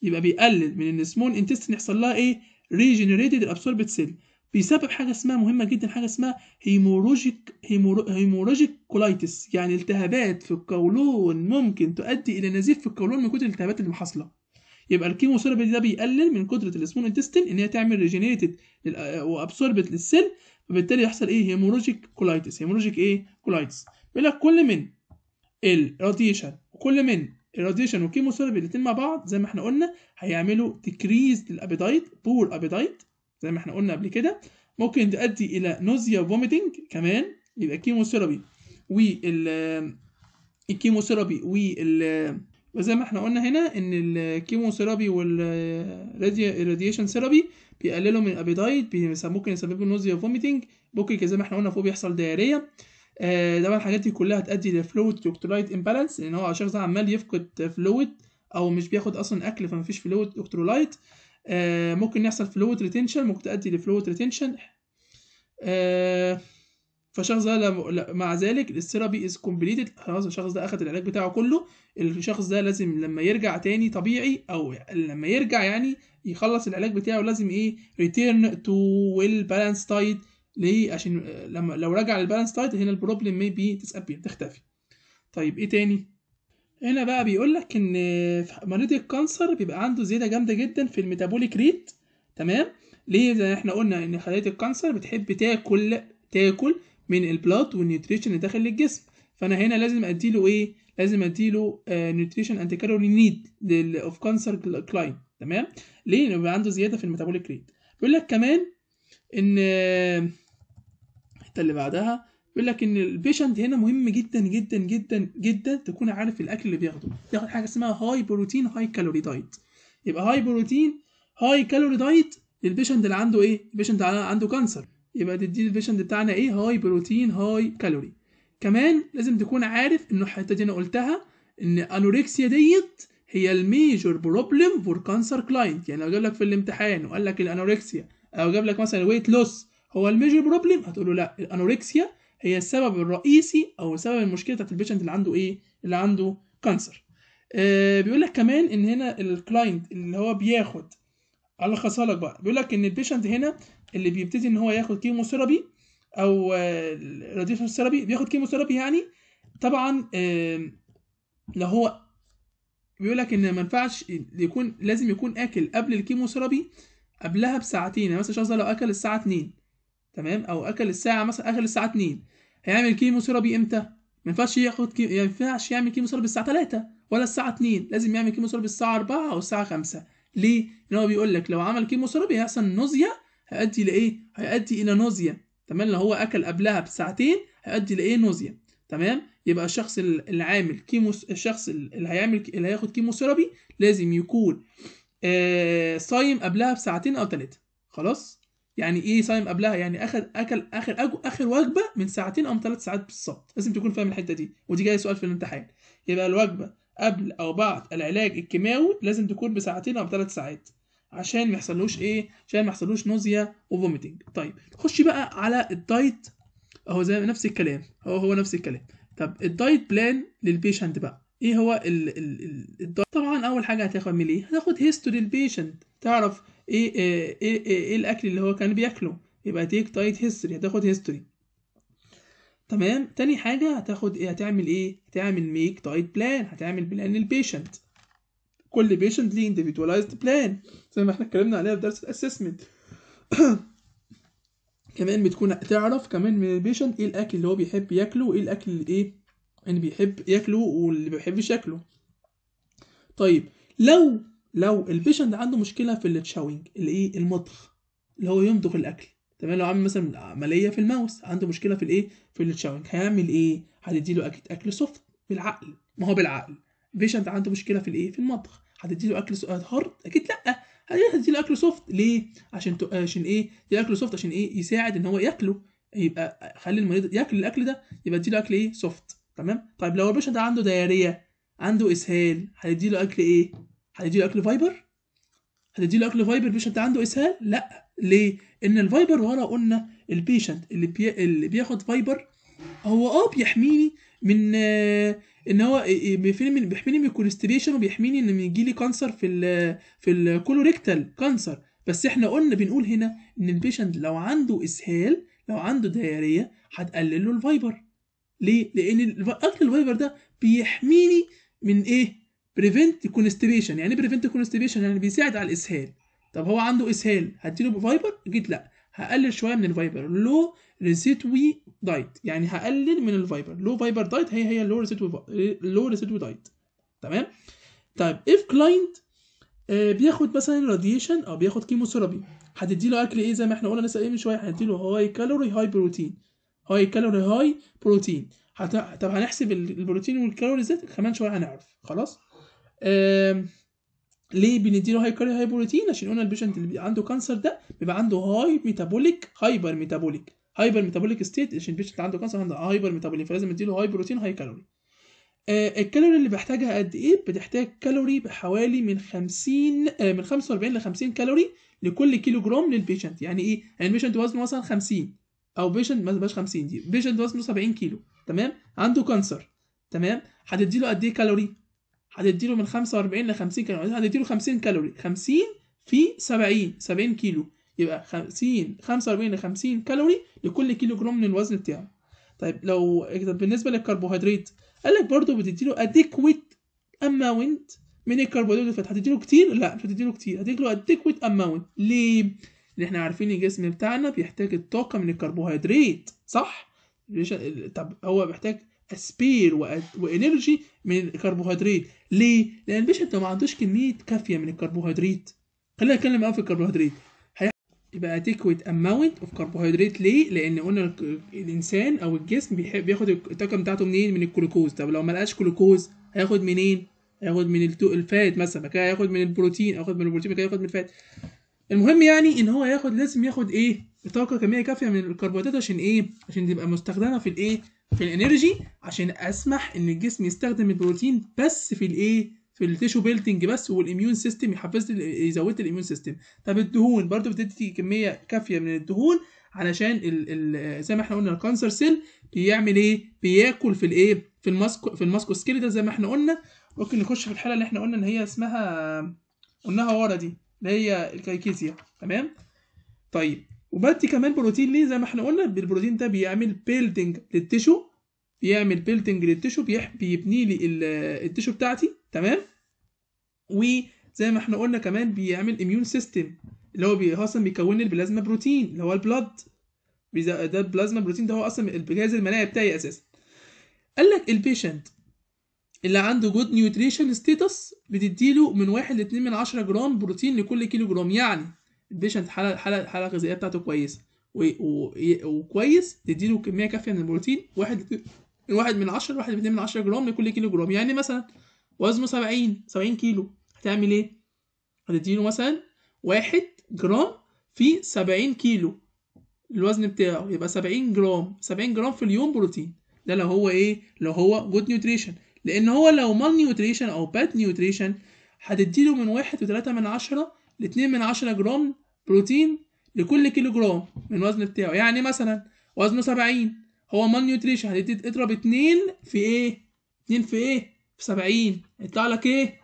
يبقى بيقلل من ان السمول انتستين يحصل لها ايه regenerated ابسوربت سيل بيسبب حاجه اسمها مهمه جدا حاجه اسمها هيموروجيك هيموروجيك كولايتس يعني التهابات في القولون ممكن تؤدي الى نزيف في القولون من كتر الالتهابات اللي حاصله يبقى الكيموثيرابي ده بيقلل من قدره السمول انتستين ان هي تعمل regenerated وابسوربت للسيل فبالتالي يحصل ايه هيموروجيك كولايتس هيموروجيك ايه كولايتس بيقول لك كل من الراديشن وكل من الراديشن والكيموثيرابي الاثنين مع بعض زي ما احنا قلنا هيعملوا تكريز للابيدايت بور ابيدايت زي ما احنا قلنا قبل كده ممكن تؤدي الى نوزيا وفوميتنج كمان يبقى كيموثيرابي وال الكيموثيرابي وال وزي ما احنا قلنا هنا ان الكيموثيرابي والراديشن ثيرابي بيقللوا من الابيدايد ممكن يسببوا نوزيا وفوميتنج ممكن زي ما احنا قلنا فوق بيحصل دايريه آه الحاجات دي كلها هتؤدي لفلويد اوكترولايت امبالانس لان هو الشخص ده عمال يفقد فلويد او مش بياخد اصلا اكل فمفيش فلويد الكترولايت آه ممكن يحصل فلويد ريتنشن ممكن تؤدي لفلويد ريتنشن آه فالشخص ده لم... مع ذلك الثيرابي از كومبليتد خلاص الشخص ده اخد العلاج بتاعه كله الشخص ده لازم لما يرجع تاني طبيعي او لما يرجع يعني يخلص العلاج بتاعه لازم ايه ريتيرن تو ويل بالانس تايت ليه عشان لما لو رجع للبالانس تايت هنا البروبلم مي بي تسابير تختفي طيب ايه تاني هنا بقى بيقول لك ان مريض الكانسر بيبقى عنده زياده جامده جدا في الميتابوليك ريت تمام ليه زي احنا قلنا ان خلايا الكانسر بتحب تاكل تاكل من البلوت والنيوتريشن اللي داخل للجسم فانا هنا لازم اديله ايه لازم اديله نيوتريشن انتي كالوري نيد اوف كانسر كلاين تمام ليه لانه بيبقى عنده زياده في الميتابوليك ريت بيقول لك كمان ان آه، الحته اللي بعدها بيقول لك ان البيشنت هنا مهم جدا جدا جدا جدا تكون عارف الاكل اللي بياخده بياخد حاجه اسمها هاي بروتين هاي كالوري دايت يبقى هاي بروتين هاي كالوري دايت للبيشنت اللي عنده ايه البيشنت اللي عنده كانسر يبقى تدي الفيشن بتاعنا ايه هاي بروتين هاي كالوري كمان لازم تكون عارف ان الحته دي انا قلتها ان انوركسيا ديت هي الميجور بروبلم فور كانسر كلاينت يعني لو جاب لك في الامتحان وقال لك الانوركسيا او جاب لك مثلا ويت لوس هو الميجور بروبلم هتقول له لا الانوركسيا هي السبب الرئيسي او سبب المشكله بتاعت البيشنت اللي عنده ايه اللي عنده كانسر آه بيقول لك كمان ان هنا الكلاينت اللي هو بياخد الخصها لك بقى بيقول لك ان البيشنت هنا اللي بيبتدي ان هو ياخد كيمو ثيرابي او آه، راديشن ثيرابي بياخد كيمو ثيرابي يعني طبعا لو هو بيقول لك ان ما ينفعش يكون لازم يكون اكل قبل الكيمو ثيرابي قبلها بساعتين يعني مثلا الشخص ده لو اكل الساعه 2 تمام او اكل الساعه مثلا اكل الساعه 2 هيعمل كيمو ثيرابي امتى ما ينفعش ياخد كي... يعني ما ينفعش يعمل كيمو ثيرابي الساعه 3 ولا الساعه 2 لازم يعمل كيمو ثيرابي الساعه 4 او الساعه 5 ليه ان هو بيقول لك لو عمل كيمو ثيرابي هيحصل نوزيا هيؤدي لايه هيؤدي الى نوزيا تمام لو هو اكل قبلها بساعتين هيؤدي لايه نوزيا تمام يبقى الشخص اللي عامل كيمو الشخص اللي هيعمل اللي هياخد كيموثيرابي لازم يكون آه صايم قبلها بساعتين او ثلاثه خلاص يعني ايه صايم قبلها يعني اخر اكل اخر اخر وجبه من ساعتين او ثلاث ساعات بالظبط لازم تكون فاهم الحته دي ودي جايه سؤال في الامتحان يبقى الوجبه قبل او بعد العلاج الكيماوي لازم تكون بساعتين او ثلاث ساعات عشان ما يحصلوش ايه عشان ما يحصلوش نوزيا وفوميتنج طيب نخش بقى على الدايت اهو زي نفس الكلام هو هو نفس الكلام طب الدايت بلان للبيشنت بقى ايه هو ال ال ال الدايت طبعا اول حاجه هتاخد من ايه هتاخد هيستوري البيشنت تعرف إيه،, ايه ايه ايه, إيه الاكل اللي هو كان بياكله يبقى تيك دايت هيستوري هتاخد هيستوري تمام تاني حاجه هتاخد ايه هتعمل ايه هتعمل ميك دايت بلان هتعمل بلان للبيشنت كل بيشنت ليه individualized بلان زي ما احنا اتكلمنا عليها في درس الاسسمنت كمان بتكون تعرف كمان من البيشنت ايه الاكل اللي هو بيحب ياكله وايه الاكل اللي ايه اللي بيحب ياكله واللي ما بيحبش ياكله طيب لو لو البيشنت عنده مشكله في التشاوينج اللي ايه المضغ اللي هو يمضغ الاكل تمام لو عامل مثلا عمليه في الماوس عنده مشكله في الايه في التشاوينج هيعمل ايه هتديله اكل اكل سوفت بالعقل ما هو بالعقل بيشنت عنده مشكله في الايه في المضغ هتديله اكل آه، هارد اكيد لا هتديله اكل سوفت ليه عشان آه، عشان ايه يديله اكل سوفت عشان ايه يساعد ان هو ياكله يبقى خلي المريض ياكل الاكل ده يبقى اديله اكل ايه سوفت تمام طيب لو البيشنت ده عنده دياريا عنده اسهال هتديله اكل ايه هتديله اكل فايبر هتديله اكل فايبر البيشنت عنده اسهال لا ليه ان الفايبر ورا قلنا البيشنت اللي, بي... اللي بياخد فايبر هو اه بيحميني من آه، ان هو إيه، إيه، بيحميني من بيحميني من الكوليستريشن وبيحميني ان لي كانسر في الـ في الكولوريكتال كانسر بس احنا قلنا بنقول هنا ان البيشنت لو عنده اسهال لو عنده دياريه هتقلل له الفايبر ليه لان اكل الفايبر ده بيحميني من ايه بريفنت كونستريشن يعني ايه بريفنت كونستريشن يعني بيساعد على الاسهال طب هو عنده اسهال هديله فايبر جيت لا هقلل شويه من الفايبر لو ريسيتوي دايت يعني هقلل من الفايبر لو فايبر دايت هي هي اللو ريسيدو اللو ريسيدو دايت تمام طيب اف آه، كلاينت بياخد مثلا راديشن او بياخد كيموثيرابي هتدي له اكل ايه زي ما احنا قلنا لسه ايه من شويه هتدي له هاي كالوري هاي بروتين هاي كالوري هاي بروتين هت... طب هنحسب البروتين والكالوري ذات كمان شويه هنعرف خلاص آم... ليه بنديله هاي كالوري هاي بروتين عشان قلنا البيشنت اللي عنده كانسر ده بيبقى عنده هاي ميتابوليك هايبر ميتابوليك هايبر ميتابوليك ستيت عشان البيشنت عنده كانسر عنده هايبر ميتابوليك فلازم نديله هاي بروتين هاي كالوري آه الكالوري اللي بحتاجها قد ايه بتحتاج كالوري بحوالي من 50 آه من 45 ل 50 كالوري لكل كيلو جرام للبيشنت يعني ايه يعني البيشنت وزنه مثلا 50 او بيشنت ما تبقاش 50 دي بيشنت وزنه 70 كيلو تمام عنده كانسر تمام هتديله قد ايه كالوري هتديله من 45 ل 50 كالوري له 50 كالوري 50 في 70 70 كيلو يبقى 50 45 ل 50 كالوري لكل كيلو جرام من الوزن بتاعه طيب لو بالنسبه للكربوهيدرات قال لك برده بتديله اديكويت اماونت من الكربوهيدرات فانت هتديله كتير لا مش هتديله كتير هتديله اديكويت اماونت ليه لان احنا عارفين الجسم بتاعنا بيحتاج الطاقه من الكربوهيدرات صح طب هو محتاج اسبير وانرجي من الكربوهيدرات ليه لان البيشنت ما عندوش كميه كافيه من الكربوهيدرات خلينا نتكلم بقى في الكربوهيدرات يبقى adequate amount of carbohydrate ليه؟ لأن قلنا الإنسان أو الجسم بيحب بياخد الطاقة بتاعته منين؟ من الجلوكوز، طب لو ملقاش جلوكوز هياخد منين؟ هياخد من الفات مثلا، بعد كده هياخد من البروتين، هياخد من البروتين، بعد كده هياخد من الفات. المهم يعني إن هو ياخد لازم ياخد إيه؟ طاقة كمية كافية من الكربوهيدرات عشان إيه؟ عشان تبقى مستخدمة في الإيه؟ في الإنرجي عشان أسمح إن الجسم يستخدم البروتين بس في الإيه؟ في التيشو بيلتنج بس والاميون سيستم يحفز يزود الاميون سيستم طب الدهون برضو بتدي كميه كافيه من الدهون علشان الـ الـ زي ما احنا قلنا الكانسر سيل بيعمل ايه بياكل في الايه في الماسكو في الماسكو ده زي ما احنا قلنا ممكن نخش في الحاله اللي احنا قلنا ان هي اسمها قلناها ورا دي اللي هي الكايكيزيا تمام طيب وبدي كمان بروتين ليه زي ما احنا قلنا البروتين ده بيعمل بيلدنج للتيشو بيعمل بيلدنج للتيشو بيبني لي التيشو بتاعتي تمام وزي ما احنا قلنا كمان بيعمل اميون سيستم اللي هو بي اصلا بيكون البلازما بروتين اللي هو البلاد ده البلازما بروتين ده هو اصلا الجهاز المناعي بتاعي اساسا قال لك البيشنت اللي عنده جود نيوتريشن ستيتس بتديله من 1 ل 2 من 10 جرام بروتين لكل كيلو جرام يعني البيشنت حاله حاله حاله غذائيه بتاعته كويسه وكويس تديله كميه كافيه من البروتين 1 من 1 من 10 1 من 2 من 10 جرام لكل كيلو جرام يعني مثلا وزنه 70 70 كيلو هتعمل ايه؟ هتديله مثلا 1 جرام في 70 كيلو الوزن بتاعه يبقى 70 جرام 70 جرام في اليوم بروتين ده لو هو ايه؟ لو هو جود نيوتريشن لان هو لو مال نيوتريشن او باد نيوتريشن هتديله من 1.3 من عشرة ل من عشرة جرام بروتين لكل كيلو جرام من الوزن بتاعه يعني مثلا وزنه 70 هو مال نيوتريشن هتدي اضرب 2 في ايه؟ 2 في ايه؟ في 70 يطلع لك ايه؟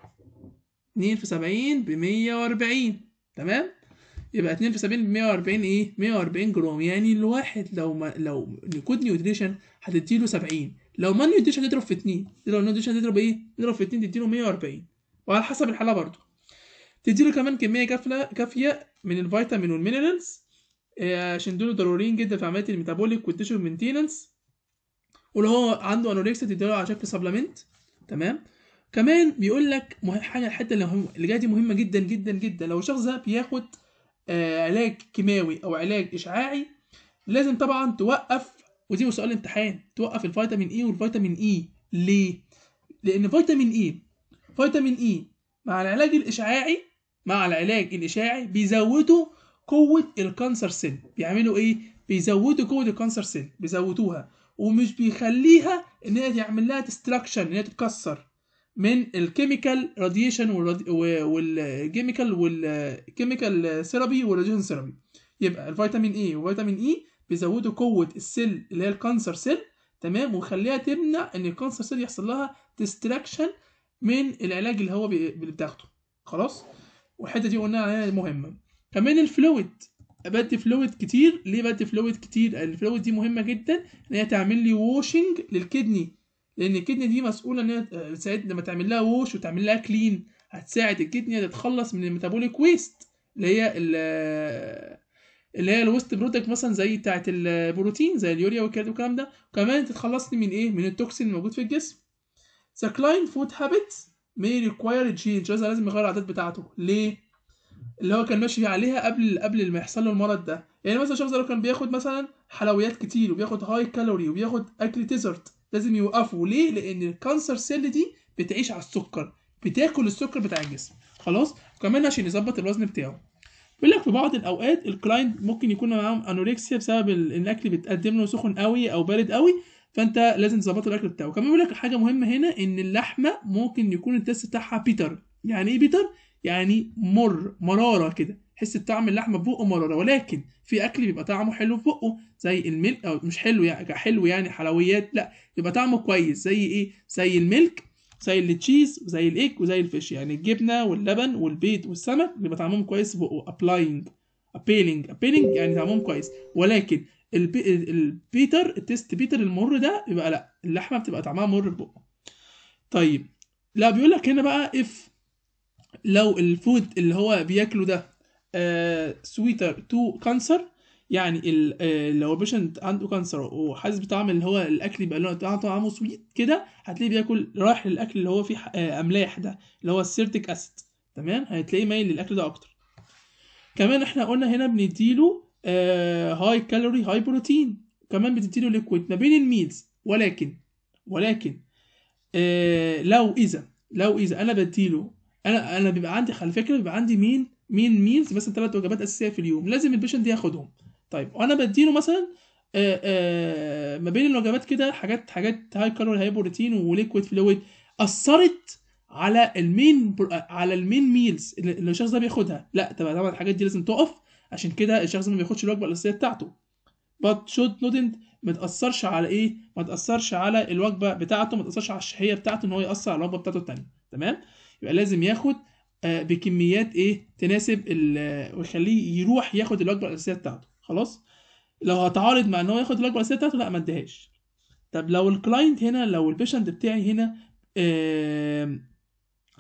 2 في 70 ب 140 تمام؟ يبقى 2 في 70 ب 140 ايه؟ 140 جرام يعني الواحد لو ما لو كود نيوتريشن هتديله 70 لو ما نيوتريشن هتضرب في 2 لو نيوتريشن هتضرب ايه؟ تضرب في 2 تديله 140 وعلى حسب الحالة برضه تديله كمان كمية كافية كافية من الفيتامين والمينرالز آه، عشان دول ضروريين جدا في عملية الميتابوليك والتشو مينتيننس ولو هو عنده تدي تديله على شكل سبلمنت تمام كمان بيقول لك حاجه الحته اللي, اللي جايه دي مهمه جدا جدا جدا لو الشخص ده بياخد آه علاج كيماوي او علاج اشعاعي لازم طبعا توقف ودي سؤال الامتحان توقف الفيتامين اي والفيتامين اي ليه لان فيتامين اي فيتامين اي مع العلاج الاشعاعي مع العلاج الاشعاعي بيزودوا قوه الكانسر سيل بيعملوا ايه بيزودوا قوه الكانسر سيل بيزودوها ومش بيخليها ان هي تعمل لها ديستراكشن ان هي تتكسر من الكيميكال راديشن والكيميكال والكيميكال ثيرابي والراديشن ثيرابي يبقى الفيتامين اي وفيتامين اي e بيزودوا قوه السيل اللي هي الكانسر سيل تمام ويخليها تمنع ان الكانسر سيل يحصل لها ديستراكشن من العلاج اللي هو بتاخده خلاص والحته دي قلنا عليها مهمه كمان الفلويد بدي فلويد كتير ليه بدي فلويد كتير الفلويد دي مهمه جدا ان هي تعمل لي ووشنج للكدني لان الكدنه دي مسؤوله ان هي تساعد آه، لما تعمل لها ووش وتعمل لها كلين هتساعد الكدنه تتخلص من الميتابوليك ويست اللي هي آه، اللي هي الويست برودكت مثلا زي بتاعه البروتين آه، زي اليوريا والكلام ده وكمان تتخلصني من ايه من التوكسين الموجود في الجسم The client food habits may require change لازم يغير العادات بتاعته ليه اللي هو كان ماشي عليها قبل قبل ما يحصل له المرض ده يعني مثلا شخص لو كان بياخد مثلا حلويات كتير وبياخد هاي كالوري وبياخد اكل ديزرت لازم يوقفوا ليه؟ لأن الكانسر سيل دي بتعيش على السكر بتاكل السكر بتاع الجسم خلاص وكمان عشان يظبط الوزن بتاعه بيقول لك في بعض الاوقات الكلاينت ممكن يكون معاهم انوريكسيا بسبب ان الاكل بيتقدم له سخن قوي او بارد قوي فانت لازم تظبط الاكل بتاعه كمان بيقول لك حاجه مهمه هنا ان اللحمه ممكن يكون التست بتاعها بيتر يعني ايه بيتر يعني مر مراره كده حس بطعم اللحمه في بقه مراره ولكن في اكل بيبقى طعمه حلو في بقه زي الميلك او مش حلو يعني حلو يعني حلويات لا بيبقى طعمه كويس زي ايه زي الميلك زي التشيز وزي الايك وزي الفيش يعني الجبنه واللبن والبيض والسمك بيبقى طعمهم كويس في بقه ابلاينج ابيلينج ابيلينج يعني طعمهم كويس ولكن البي... البيتر التيست بيتر المر ده يبقى لا اللحمه بتبقى طعمها مر في بقه طيب لا بيقول لك هنا بقى اف لو الفود اللي هو بياكله ده سويتر تو كانسر يعني آه، لو البيشنت عنده كانسر وحاسس بطعم اللي هو الاكل يبقى له طعمه سويت كده هتلاقيه بياكل رايح للاكل اللي هو فيه آه، املاح ده اللي هو السيرتيك اسيد تمام هتلاقيه مايل للاكل ده اكتر كمان احنا قلنا هنا بنديله آه هاي كالوري هاي بروتين كمان بتديله ليكويد ما بين الميلز ولكن ولكن آه لو اذا لو اذا انا بديله انا انا بيبقى عندي خلفيه كده بيبقى عندي مين مين ميلز مثلا ثلاث وجبات اساسيه في اليوم لازم البيشنت ياخدهم طيب وانا بديله مثلا آآ آه، آآ آه، ما بين الوجبات كده حاجات حاجات هاي كالوري هاي بروتين وليكويد فلويد اثرت على المين على المين ميلز اللي الشخص ده بياخدها لا طبعا طبعا الحاجات دي لازم تقف عشان كده الشخص ما بياخدش الوجبه الاساسيه بتاعته بات شوت not ما تاثرش على ايه ما تاثرش على الوجبه بتاعته ما تاثرش على الشهيه بتاعته ان هو ياثر على الوجبه بتاعته الثانيه تمام يبقى لازم ياخد آه، بكميات ايه تناسب آه، ويخليه يروح ياخد الوجبه الاساسيه بتاعته خلاص لو هتعارض مع ان هو ياخد الوجبه الاساسيه بتاعته لا ما اديهاش طب لو الكلاينت هنا لو البيشنت بتاعي هنا آه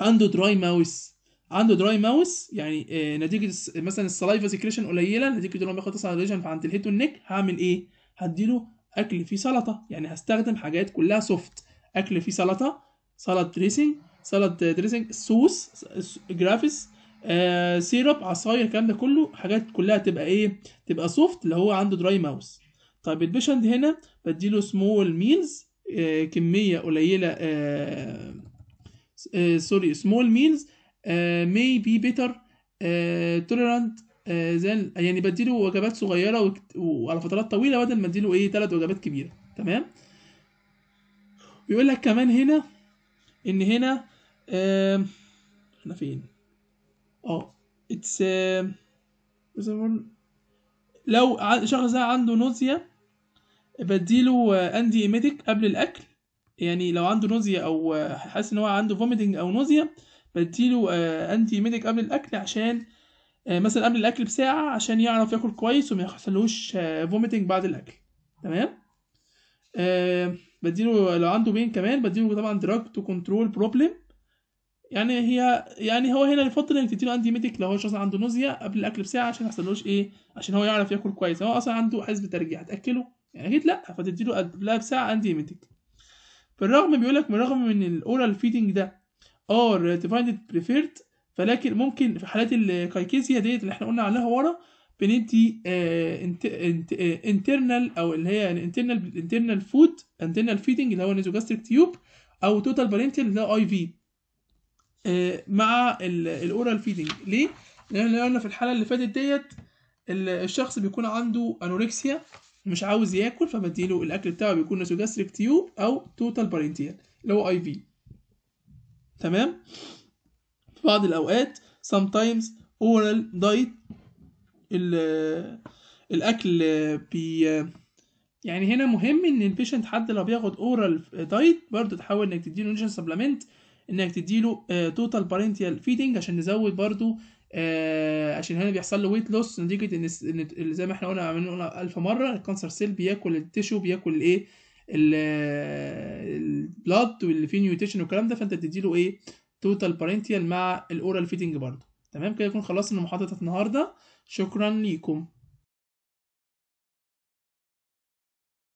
عنده دراي ماوس عنده دراي ماوس يعني آه نتيجه مثلا السلايفا سكريشن قليله نتيجه ان هو بياخد ريجن عند الهيد والنك هعمل ايه هديله اكل فيه سلطه يعني هستخدم حاجات كلها سوفت اكل فيه سلطه سلطه دريسنج سلطه دريسنج صوص جرافيس آه سيرب عصاير الكلام ده كله حاجات كلها تبقى ايه تبقى سوفت اللي هو عنده دراي ماوس طيب البيشنت هنا بديله سمول ميلز آه كميه قليله آه سوري سمول ميلز مي بي بيتر توليرانت يعني بديله وجبات صغيره وعلى فترات طويله بدل ما اديله ايه ثلاث وجبات كبيره تمام بيقول لك كمان هنا ان هنا Um, احنا فين اه اتس um, لو شخص ده عنده نوزيا بديله اندي uh, ايميتك قبل الاكل يعني لو عنده نوزيا او uh, حاسس ان هو عنده فوميتنج او نوزيا بديله اندي uh, ايميتك قبل الاكل عشان مثلا قبل الاكل بساعه عشان يعرف ياكل كويس وما يحصلوش فوميتنج بعد الاكل تمام um، بديله لو عنده بين كمان بديله طبعا دراج تو كنترول بروبلم يعني هي يعني هو هنا يفضل انك تديله انتي ميتيك لو هو شخص عنده نوزيا قبل الاكل بساعه عشان ما يحصلوش ايه عشان هو يعرف ياكل كويس هو اصلا عنده حزب ترجيع هتاكله يعني اكيد لا فتديله قبلها بساعه انتي ميتيك بالرغم بيقول لك بالرغم من الاورال فيدنج ده اور ديفايند بريفيرد فلكن ممكن في حالات الكايكيزيا ديت اللي احنا قلنا عليها ورا بندي انترنال آه، آه، او اللي هي الانترنال انترنال فود انترنال فيدنج اللي هو نيزوجاستريك تيوب او توتال بارنتال اللي هو اي في آه، مع الاورال فيدنج ليه؟ لان قلنا في الحاله اللي فاتت ديت الشخص بيكون عنده انوركسيا مش عاوز ياكل فبديله الاكل بتاعه بيكون نسوجاستريك تيوب او توتال بارنتيال اللي هو اي في تمام في بعض الاوقات sometimes oral diet الاكل بي يعني هنا مهم ان البيشنت حد لو بياخد اورال دايت برضه تحاول انك تديله نيوتريشن سبلمنت انك تديله توتال بارنتيال فيدنج عشان نزود برضو آه عشان هنا بيحصل له ويت لوس نتيجه ان زي ما احنا قلنا عملنا الف مره الكانسر سيل بياكل التيشو بياكل الايه البلاد واللي فيه نيوتيشن والكلام ده فانت تديله ايه توتال بارنتيال مع الاورال فيدنج برضه تمام كده يكون خلصنا محاضره النهارده شكرا ليكم